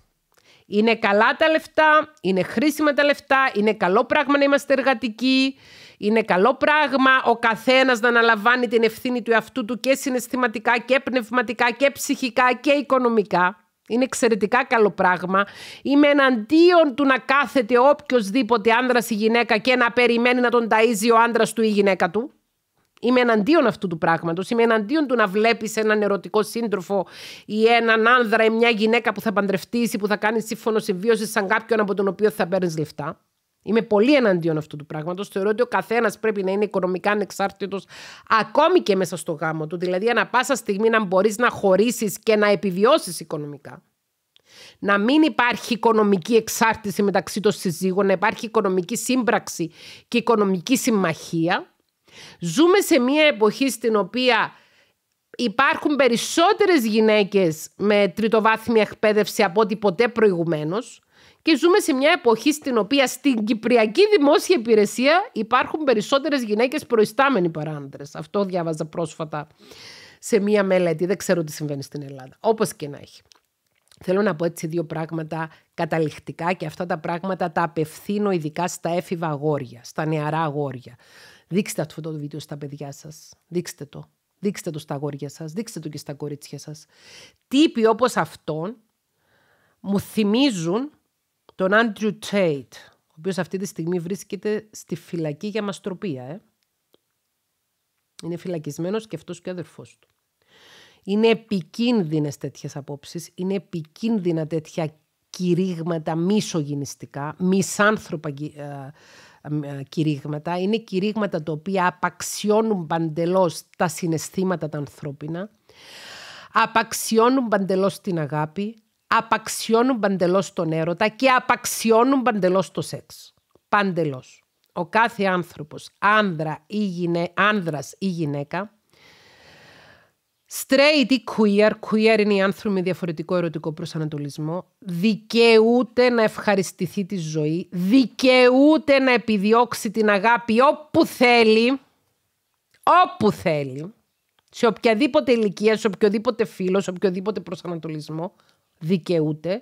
Είναι καλά τα λεφτά, είναι χρήσιμα τα λεφτά, είναι καλό πράγμα να είμαστε εργατικοί, είναι καλό πράγμα ο καθένας να αναλαμβάνει την ευθύνη του εαυτού του και συναισθηματικά και πνευματικά και ψυχικά και οικονομικά. Είναι εξαιρετικά καλό πράγμα. Είμαι εναντίον του να κάθεται οποιοδήποτε άνδρας ή γυναίκα και να περιμένει να τον ταΐζει ο άνδρας του ή η γυναίκα του. Είμαι εναντίον αυτού του πράγματος. Είμαι εναντίον του να βλέπεις έναν ερωτικό σύντροφο ή έναν άνδρα ή μια γυναίκα που θα παντρευτείς ή που θα κάνεις σύμφωνο συμβίωσης σαν κάποιον από τον οποίο θα παίρνεις λεφτά. Είμαι πολύ εναντίον αυτού του πράγματος. Θεωρώ ότι ο καθένας πρέπει να είναι οικονομικά ανεξάρτητος ακόμη και μέσα στο γάμο του. Δηλαδή, ανά πάσα στιγμή να μπορείς να χωρίσεις και να επιβιώσεις οικονομικά. Να μην υπάρχει οικονομική εξάρτηση μεταξύ των συζύγων, να υπάρχει οικονομική σύμπραξη και οικονομική συμμαχία Ζούμε σε μια εποχή στην οποία υπάρχουν περισσότερες γυναίκες με τριτοβάθμια εκπαίδευση από ό,τι ποτέ προηγουμένως και ζούμε σε μια εποχή στην οποία στην Κυπριακή Δημόσια Υπηρεσία υπάρχουν περισσότερες γυναίκες προϊστάμενοι παρά άντρες. Αυτό διάβαζα πρόσφατα σε μια μελέτη. Δεν ξέρω τι συμβαίνει στην Ελλάδα. Όπως και να έχει. Θέλω να πω έτσι δύο πράγματα καταληκτικά και αυτά τα πράγματα τα απευθύνω ειδικά στα έφηβα αγόρια, στα νεαρά αγόρια. Δείξτε αυτό το βίντεο στα παιδιά σας. Δείξτε το. Δείξτε το στα αγόρια σας. Δείξτε το και στα κορίτσια σας. Τύποι όπως αυτόν μου θυμίζουν τον Άντριου Τσέιτ, ο οποίος αυτή τη στιγμή βρίσκεται στη φυλακή για μαστροπία. Ε. Είναι φυλακισμένος και αυτός και ο αδερφός του. Είναι επικίνδυνες τέτοιες απόψεις. είναι επικίνδυνα τέτοια κηρύγματα μισογενιστικά, μισάνθρωπα ε, ε, κηρύγματα. Είναι κηρύγματα τα οποία απαξιώνουν παντελώς τα συναισθήματα τα ανθρώπινα, απαξιώνουν παντελώς την αγάπη, απαξιώνουν παντελώς τον έρωτα και απαξιώνουν παντελώς το σεξ. Παντελώς. Ο κάθε άνθρωπος, άνδρα ή άνδρας ή γυναίκα, Straight ή queer, queer είναι οι άνθρωποι με διαφορετικό ερωτικό προσανατολισμό, δικαιούται να ευχαριστηθεί τη ζωή, δικαιούται να επιδιώξει την αγάπη όπου θέλει, όπου θέλει, σε οποιαδήποτε ηλικία, σε οποιοδήποτε φίλο, σε οποιοδήποτε προσανατολισμό, δικαιούται.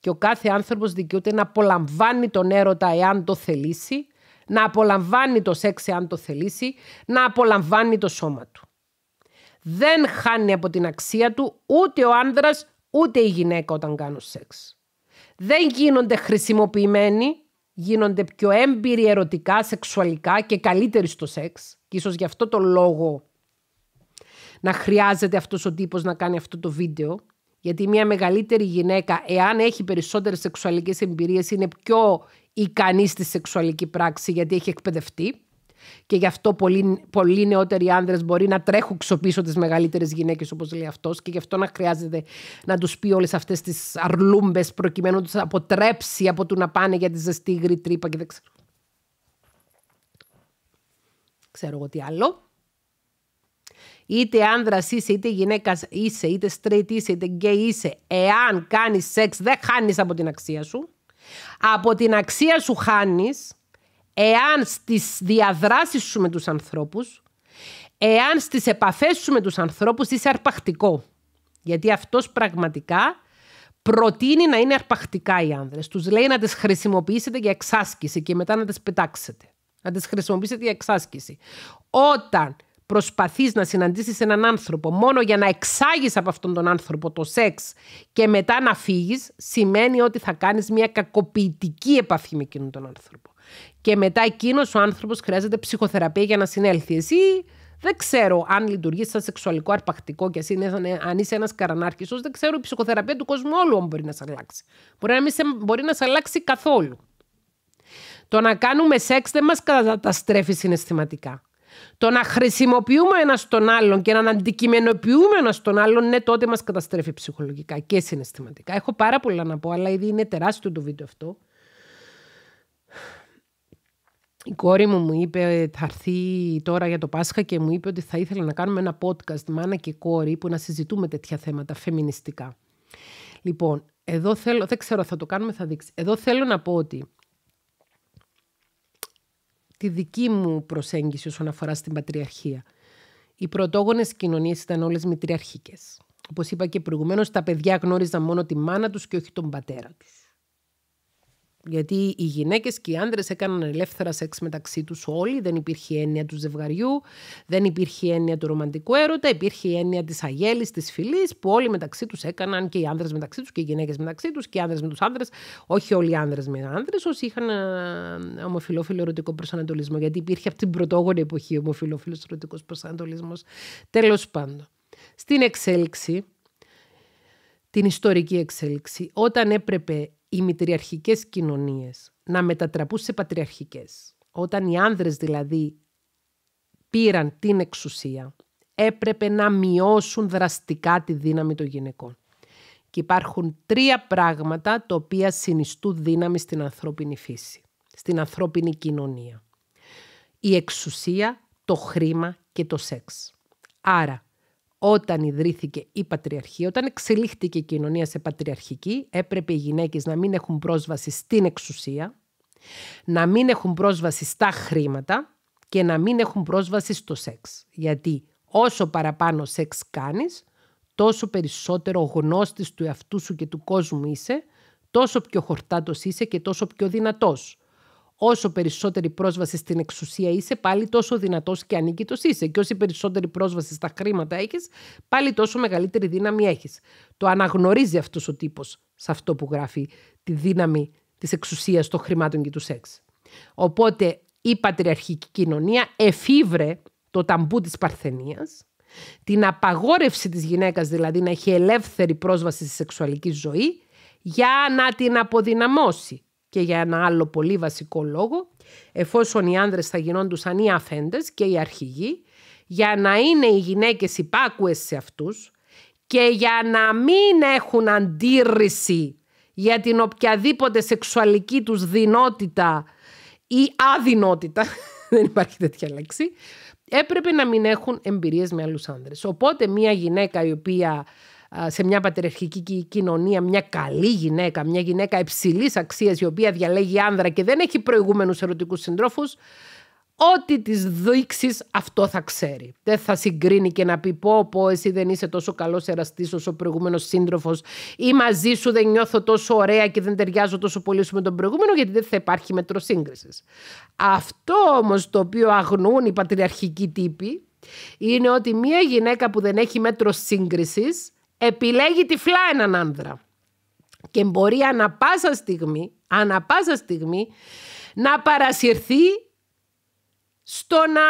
Και ο κάθε άνθρωπος δικαιούται να απολαμβάνει τον έρωτα εάν το θελήσει, να απολαμβάνει το σεξ εάν το θελήσει, να απολαμβάνει το σώμα του δεν χάνει από την αξία του ούτε ο άνδρας ούτε η γυναίκα όταν κάνουν σεξ. Δεν γίνονται χρησιμοποιημένοι, γίνονται πιο έμπειροι ερωτικά, σεξουαλικά και καλύτεροι στο σεξ. Και ίσως γι' αυτό το λόγο να χρειάζεται αυτός ο τύπος να κάνει αυτό το βίντεο. Γιατί μια μεγαλύτερη γυναίκα, εάν έχει περισσότερες σεξουαλικές εμπειρίες, είναι πιο ικανή στη σεξουαλική πράξη γιατί έχει εκπαιδευτεί και γι' αυτό πολλοί, πολλοί νεότεροι άνδρες μπορεί να τρέχουν ξοπίσω τις μεγαλύτερες γυναίκες όπως λέει αυτός και γι' αυτό να χρειάζεται να τους πει όλες αυτές τις αρλούμπες προκειμένου να τους αποτρέψει από το να πάνε για τη ζεστή υγρή τρύπα και δεν ξέρω. Ξέρω εγώ τι άλλο. Είτε άνδρας είσαι, είτε γυναίκας είσαι, είτε straight είσαι, είτε gay είσαι. Εάν κάνεις σεξ, δεν χάνεις από την αξία σου. Από την αξία σου χάνεις εάν στις διαδράσεις σου με τους ανθρώπους, εάν στις επαφές σου με τους ανθρώπους είσαι αρπακτικό. Γιατί αυτός πραγματικά προτείνει να είναι αρπακτικά οι άνδρες. Τους λέει να τις χρησιμοποιήσετε για εξάσκηση και μετά να τις πετάξετε. Να τις χρησιμοποιήσετε για εξάσκηση. Όταν προσπαθείς να συναντήσεις έναν άνθρωπο μόνο για να εξάγεις από αυτόν τον άνθρωπο το σεξ και μετά να φύγεις, σημαίνει ότι θα κάνεις μια κακοποιητική επαφή με εκείνον τον άνθρωπο. Και μετά εκείνος ο άνθρωπος χρειάζεται ψυχοθεραπεία για να συνέλθει. Εσύ δεν ξέρω αν λειτουργείς σαν σεξουαλικό αρπακτικό και εσύ αν είσαι ένας καρανάρχη. Δεν ξέρω η ψυχοθεραπεία του κόσμου όλου αν μπορεί να σε αλλάξει. Μπορεί να σε, μπορεί να σε αλλάξει καθόλου. Το να κάνουμε σεξ δεν μας καταστρέφει συναισθηματικά. Το να χρησιμοποιούμε ένα τον άλλον και να αντικειμενοποιούμε ένα τον άλλον, ναι, τότε μας καταστρέφει ψυχολογικά και συναισθηματικά. Έχω πάρα πολλά να πω, αλλά ήδη είναι τεράστιο το βίντεο αυτό η κόρη μου μου είπε, θα έρθει τώρα για το Πάσχα και μου είπε ότι θα ήθελα να κάνουμε ένα podcast μάνα και κόρη που να συζητούμε τέτοια θέματα φεμινιστικά. Λοιπόν, εδώ θέλω, δεν ξέρω θα το κάνουμε, θα δείξει. Εδώ θέλω να πω ότι τη δική μου προσέγγιση όσον αφορά στην πατριαρχία. Οι πρωτόγονες κοινωνίες ήταν όλες μητριαρχικές. Όπως είπα και προηγουμένως, τα παιδιά γνώριζαν μόνο τη μάνα τους και όχι τον πατέρα τους. Γιατί οι γυναίκες και οι άντρες έκαναν ελεύθερα σεξ μεταξύ τους όλοι. Δεν υπήρχε έννοια του ζευγαριού, δεν υπήρχε έννοια του ρομαντικού έρωτα, υπήρχε η έννοια της αγέλης, της φυλής που όλοι μεταξύ τους έκαναν και οι άντρες μεταξύ τους και οι γυναίκες μεταξύ τους και οι άντρες με τους άντρες. Όχι όλοι οι άντρες με άντρες, όσοι είχαν ομοφυλόφιλο ερωτικό προσανατολισμό. Γιατί υπήρχε αυτή την πρωτόγονη εποχή ομοφυλόφιλο ερωτικός προσανατολισμός. Τέλος πάντων. Στην εξέλιξη, την ιστορική εξέλιξη, όταν έπρεπε οι μητριαρχικές κοινωνίες να μετατραπούν σε πατριαρχικές. Όταν οι άνδρες δηλαδή πήραν την εξουσία, έπρεπε να μειώσουν δραστικά τη δύναμη των γυναικών. Και υπάρχουν τρία πράγματα τα οποία συνιστούν δύναμη στην ανθρώπινη φύση, στην ανθρώπινη κοινωνία. Η εξουσία, το χρήμα και το σεξ. Άρα, όταν ιδρύθηκε η πατριαρχία, όταν εξελίχθηκε η κοινωνία σε πατριαρχική, έπρεπε οι γυναίκες να μην έχουν πρόσβαση στην εξουσία, να μην έχουν πρόσβαση στα χρήματα και να μην έχουν πρόσβαση στο σεξ. Γιατί όσο παραπάνω σεξ κάνεις, τόσο περισσότερο γνώστης του εαυτού σου και του κόσμου είσαι, τόσο πιο χορτάτος είσαι και τόσο πιο δυνατός όσο περισσότερη πρόσβαση στην εξουσία είσαι, πάλι τόσο δυνατός και ανίκητος είσαι. Και όσο περισσότερη πρόσβαση στα χρήματα έχεις, πάλι τόσο μεγαλύτερη δύναμη έχεις. Το αναγνωρίζει αυτός ο τύπος σε αυτό που γράφει τη δύναμη της εξουσίας των χρημάτων και του σεξ. Οπότε η πατριαρχική κοινωνία εφήβρε το ταμπού της παρθενίας, την απαγόρευση της γυναίκας δηλαδή να έχει ελεύθερη πρόσβαση στη σεξουαλική ζωή για να την αποδυναμώσει και για ένα άλλο πολύ βασικό λόγο, εφόσον οι άνδρες θα γινόντουσαν οι αφέντες και οι αρχηγοί, για να είναι οι γυναίκες υπάκουες σε αυτούς και για να μην έχουν αντίρρηση για την οποιαδήποτε σεξουαλική τους δυνότητα ή αδυνότητα, δεν υπάρχει τέτοια λέξη, έπρεπε να μην έχουν εμπειρίες με άλλους άνδρες. Οπότε μια γυναίκα η οποία σε μια πατριαρχική κοινωνία μια καλή γυναίκα, μια γυναίκα υψηλής αξίας η οποία διαλέγει άνδρα και δεν έχει προηγούμενους ερωτικούς συντρόφους, ό,τι της δείξεις αυτό θα ξέρει. Δεν θα συγκρίνει και να πει πω, πω εσύ δεν είσαι τόσο καλός εραστής όσο ο προηγούμενος σύντροφος ή μαζί σου δεν νιώθω τόσο ωραία και δεν ταιριάζω τόσο πολύ σου με τον προηγούμενο, γιατί δεν θα υπάρχει μέτρο σύγκρισης. Αυτό όμως το οποίο αγνούν οι πατριαρχικοί τύποι είναι ότι μια γυναίκα που δεν έχει μέτρο σύγκρισης επιλέγει τυφλά έναν άνδρα. Και μπορεί ανα πάσα στιγμή, ανα πάσα στιγμή να παρασυρθεί στο να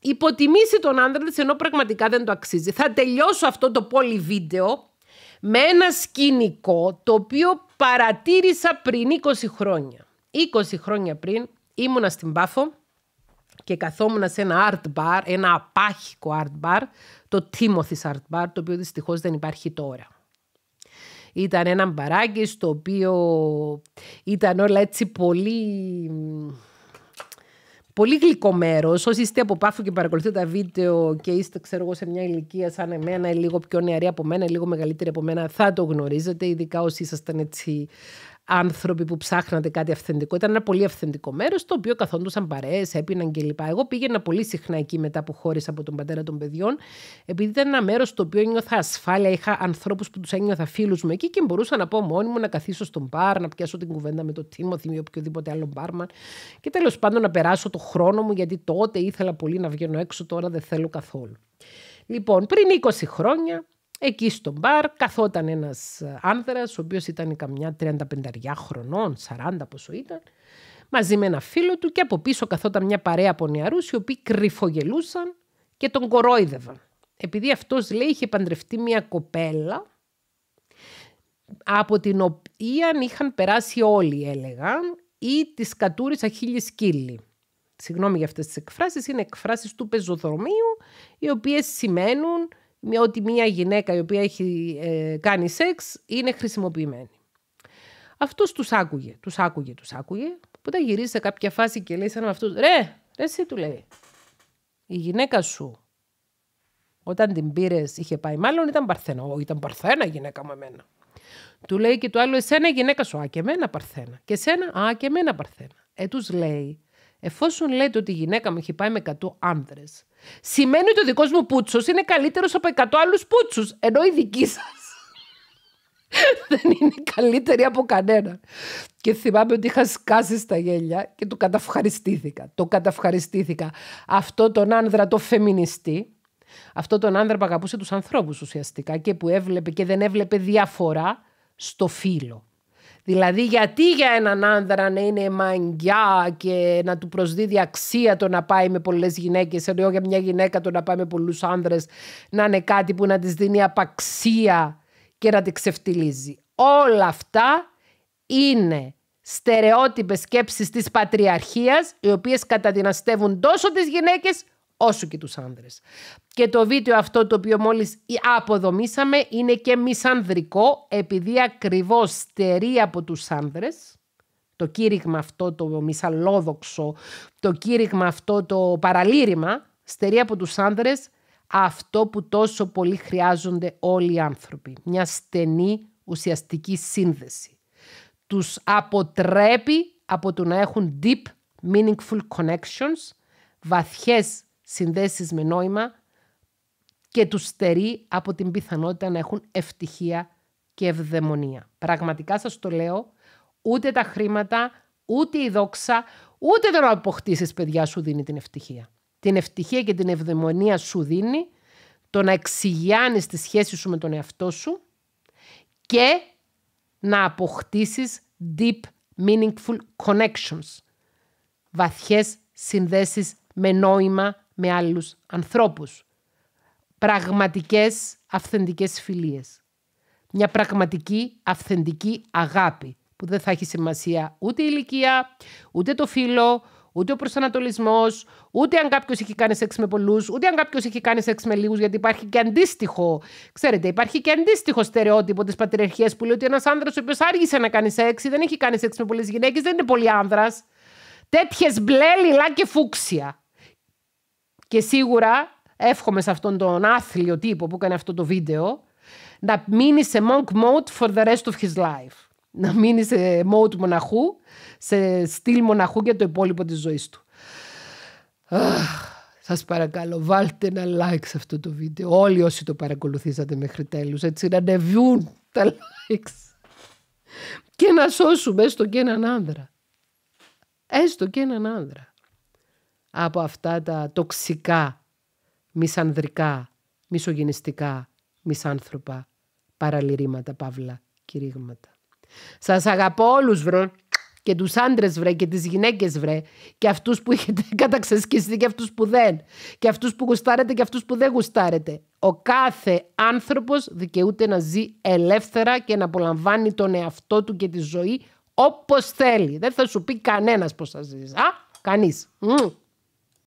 υποτιμήσει τον άνδρα της ενώ πραγματικά δεν το αξίζει. Θα τελειώσω αυτό το πολύ βίντεο με ένα σκηνικό το οποίο παρατήρησα πριν 20 χρόνια. 20 χρόνια πριν ήμουνα στην Πάφο και καθόμουν σε ένα art bar, ένα απάχικο art bar, το Timothy's Art Bar, το οποίο δυστυχώς δεν υπάρχει τώρα. Ήταν ένα μπαράκι στο οποίο ήταν όλα έτσι πολύ... Πολύ γλυκό μέρος. Όσοι είστε από πάθο και παρακολουθείτε τα βίντεο και είστε, ξέρω εγώ, σε μια ηλικία σαν εμένα, ή λίγο πιο νεαρή από μένα, ή λίγο μεγαλύτερη από μένα, θα το γνωρίζετε, ειδικά όσοι ήσασταν έτσι άνθρωποι που ψάχνατε κάτι αυθεντικό. Ήταν ένα πολύ αυθεντικό μέρος, το οποίο καθόντουσαν παρέες, έπιναν κλπ. Εγώ πήγαινα πολύ συχνά εκεί μετά που χώρισα από τον πατέρα των παιδιών, επειδή ήταν ένα μέρος το οποίο νιώθα ασφάλεια. Είχα ανθρώπους που τους ένιωθα φίλους μου εκεί και μπορούσα να πω μόνη μου να καθίσω στον μπαρ, να πιάσω την κουβέντα με το Τίμωθη ή οποιοδήποτε άλλο μπάρμαν. Και τέλος πάντων να περάσω το χρόνο μου, γιατί τότε ήθελα πολύ να βγαίνω έξω, τώρα δεν θέλω καθόλου. Λοιπόν, πριν 20 χρόνια, Εκεί στο μπαρ καθόταν ένας άνδρας, ο οποίος ήταν καμιά 35 χρονών, 40 πόσο ήταν, μαζί με ένα φίλο του και από πίσω καθόταν μια παρέα από νεαρούς, οι οποίοι κρυφογελούσαν και τον κορόιδευαν. Επειδή αυτός λέει είχε παντρευτεί μια κοπέλα, από την οποία είχαν περάσει όλοι έλεγαν, ή της κατούρισα χίλιε σκύλοι. Συγγνώμη για αυτές τις εκφράσεις είναι εκφράσεις του πεζοδρομίου, οι οποίες σημαίνουν ότι μια γυναίκα η οποία έχει ε, κάνει σεξ είναι χρησιμοποιημένη. Αυτός τους άκουγε, τους άκουγε, τους άκουγε. τα γυρίζει σε κάποια φάση και λέει σαν με αυτούς, ρε, ρε εσύ του λέει, η γυναίκα σου όταν την πήρες, είχε πάει. Μάλλον ήταν παρθένα. Όχι, ήταν παρθένα γυναίκα μου εμένα. Του λέει και του άλλου, εσένα γυναίκα σου, α και εμένα παρθένα. Και εσένα, α και εμένα παρθένα. Ε, τους λέει, εφόσον λέτε ότι η γυναίκα μου έχει πάει με 100 άνδρες, σημαίνει ότι ο δικός μου πούτσος είναι καλύτερος από 100 άλλους πούτσους. Ενώ η δική σας δεν είναι καλύτερη από κανένα. Και θυμάμαι ότι είχα σκάσει στα γέλια και του καταφχαριστήθηκα. Το καταφχαριστήθηκα. Αυτό τον άνδρα το φεμινιστή, αυτό τον άνδρα που αγαπούσε τους ανθρώπους ουσιαστικά και που έβλεπε και δεν έβλεπε διαφορά στο φίλο. Δηλαδή γιατί για έναν άνδρα να είναι μαγκιά και να του προσδίδει αξία το να πάει με πολλές γυναίκες ενώ για μια γυναίκα το να πάει με πολλούς άνδρες να είναι κάτι που να της δίνει απαξία και να τη ξεφτιλίζει. Όλα αυτά είναι στερεότυπες σκέψεις της πατριαρχίας οι οποίες καταδυναστεύουν τόσο τις γυναίκες όσο και τους άνδρες. Και το βίντεο αυτό το οποίο μόλις αποδομήσαμε είναι και μισανδρικό επειδή ακριβώς στερεί από τους άνδρες το κήρυγμα αυτό το μισαλόδοξο, το κήρυγμα αυτό το παραλήρημα στερεί από τους άνδρες αυτό που τόσο πολύ χρειάζονται όλοι οι άνθρωποι. Μια στενή ουσιαστική σύνδεση. Τους αποτρέπει από το να έχουν deep meaningful connections, βαθιές συνδέσεις με νόημα και τους στερεί από την πιθανότητα να έχουν ευτυχία και ευδαιμονία. Πραγματικά σας το λέω, ούτε τα χρήματα, ούτε η δόξα, ούτε το να αποκτήσεις παιδιά σου δίνει την ευτυχία. Την ευτυχία και την ευδαιμονία σου δίνει το να εξηγιάνεις τη σχέση σου με τον εαυτό σου και να αποκτήσεις deep meaningful connections, βαθιές συνδέσεις με νόημα με άλλους ανθρώπους. Πραγματικές αυθεντικές φιλίες. Μια πραγματική αυθεντική αγάπη που δεν θα έχει σημασία ούτε η ηλικία, ούτε το φίλο, ούτε ο προσανατολισμός, ούτε αν κάποιος έχει κάνει σεξ με πολλούς, ούτε αν κάποιος έχει κάνει σεξ με λίγους, γιατί υπάρχει και αντίστοιχο. Ξέρετε, υπάρχει και αντίστοιχο στερεότυπο της πατριαρχίας που λέει ότι ένας άνδρας ο οποίος άργησε να κάνει σεξ δεν έχει κάνει σεξ με πολλές γυναίκες δεν είναι πολύ άνδρας. Τέτοιες μπλε, λιλά και φούξια. Και σίγουρα εύχομαι σε αυτόν τον άθλιο τύπο που έκανε αυτό το βίντεο να μείνει σε monk mode for the rest of his life. Να μείνει σε mode μοναχού, σε στυλ μοναχού για το υπόλοιπο της ζωής του. Αχ, σας παρακαλώ βάλτε ένα like σε αυτό το βίντεο. Όλοι όσοι το παρακολουθήσατε μέχρι τέλους έτσι να ανεβιούν τα likes. Και να σώσουμε έστω και έναν άνδρα. Έστω και έναν άνδρα από αυτά τα τοξικά, μισανδρικά, μισογενιστικά, μισάνθρωπα, παραλυρήματα, παύλα, κηρύγματα. Σας αγαπώ όλους βρω και τους άντρες βρε και τις γυναίκες βρε και αυτούς που έχετε καταξεσκίσει και αυτούς που δεν και αυτούς που γουστάρετε και αυτούς που δεν γουστάρετε. Ο κάθε άνθρωπος δικαιούται να ζει ελεύθερα και να απολαμβάνει τον εαυτό του και τη ζωή όπως θέλει. Δεν θα σου πει κανένας πώς θα ζεις. Α, κανείς.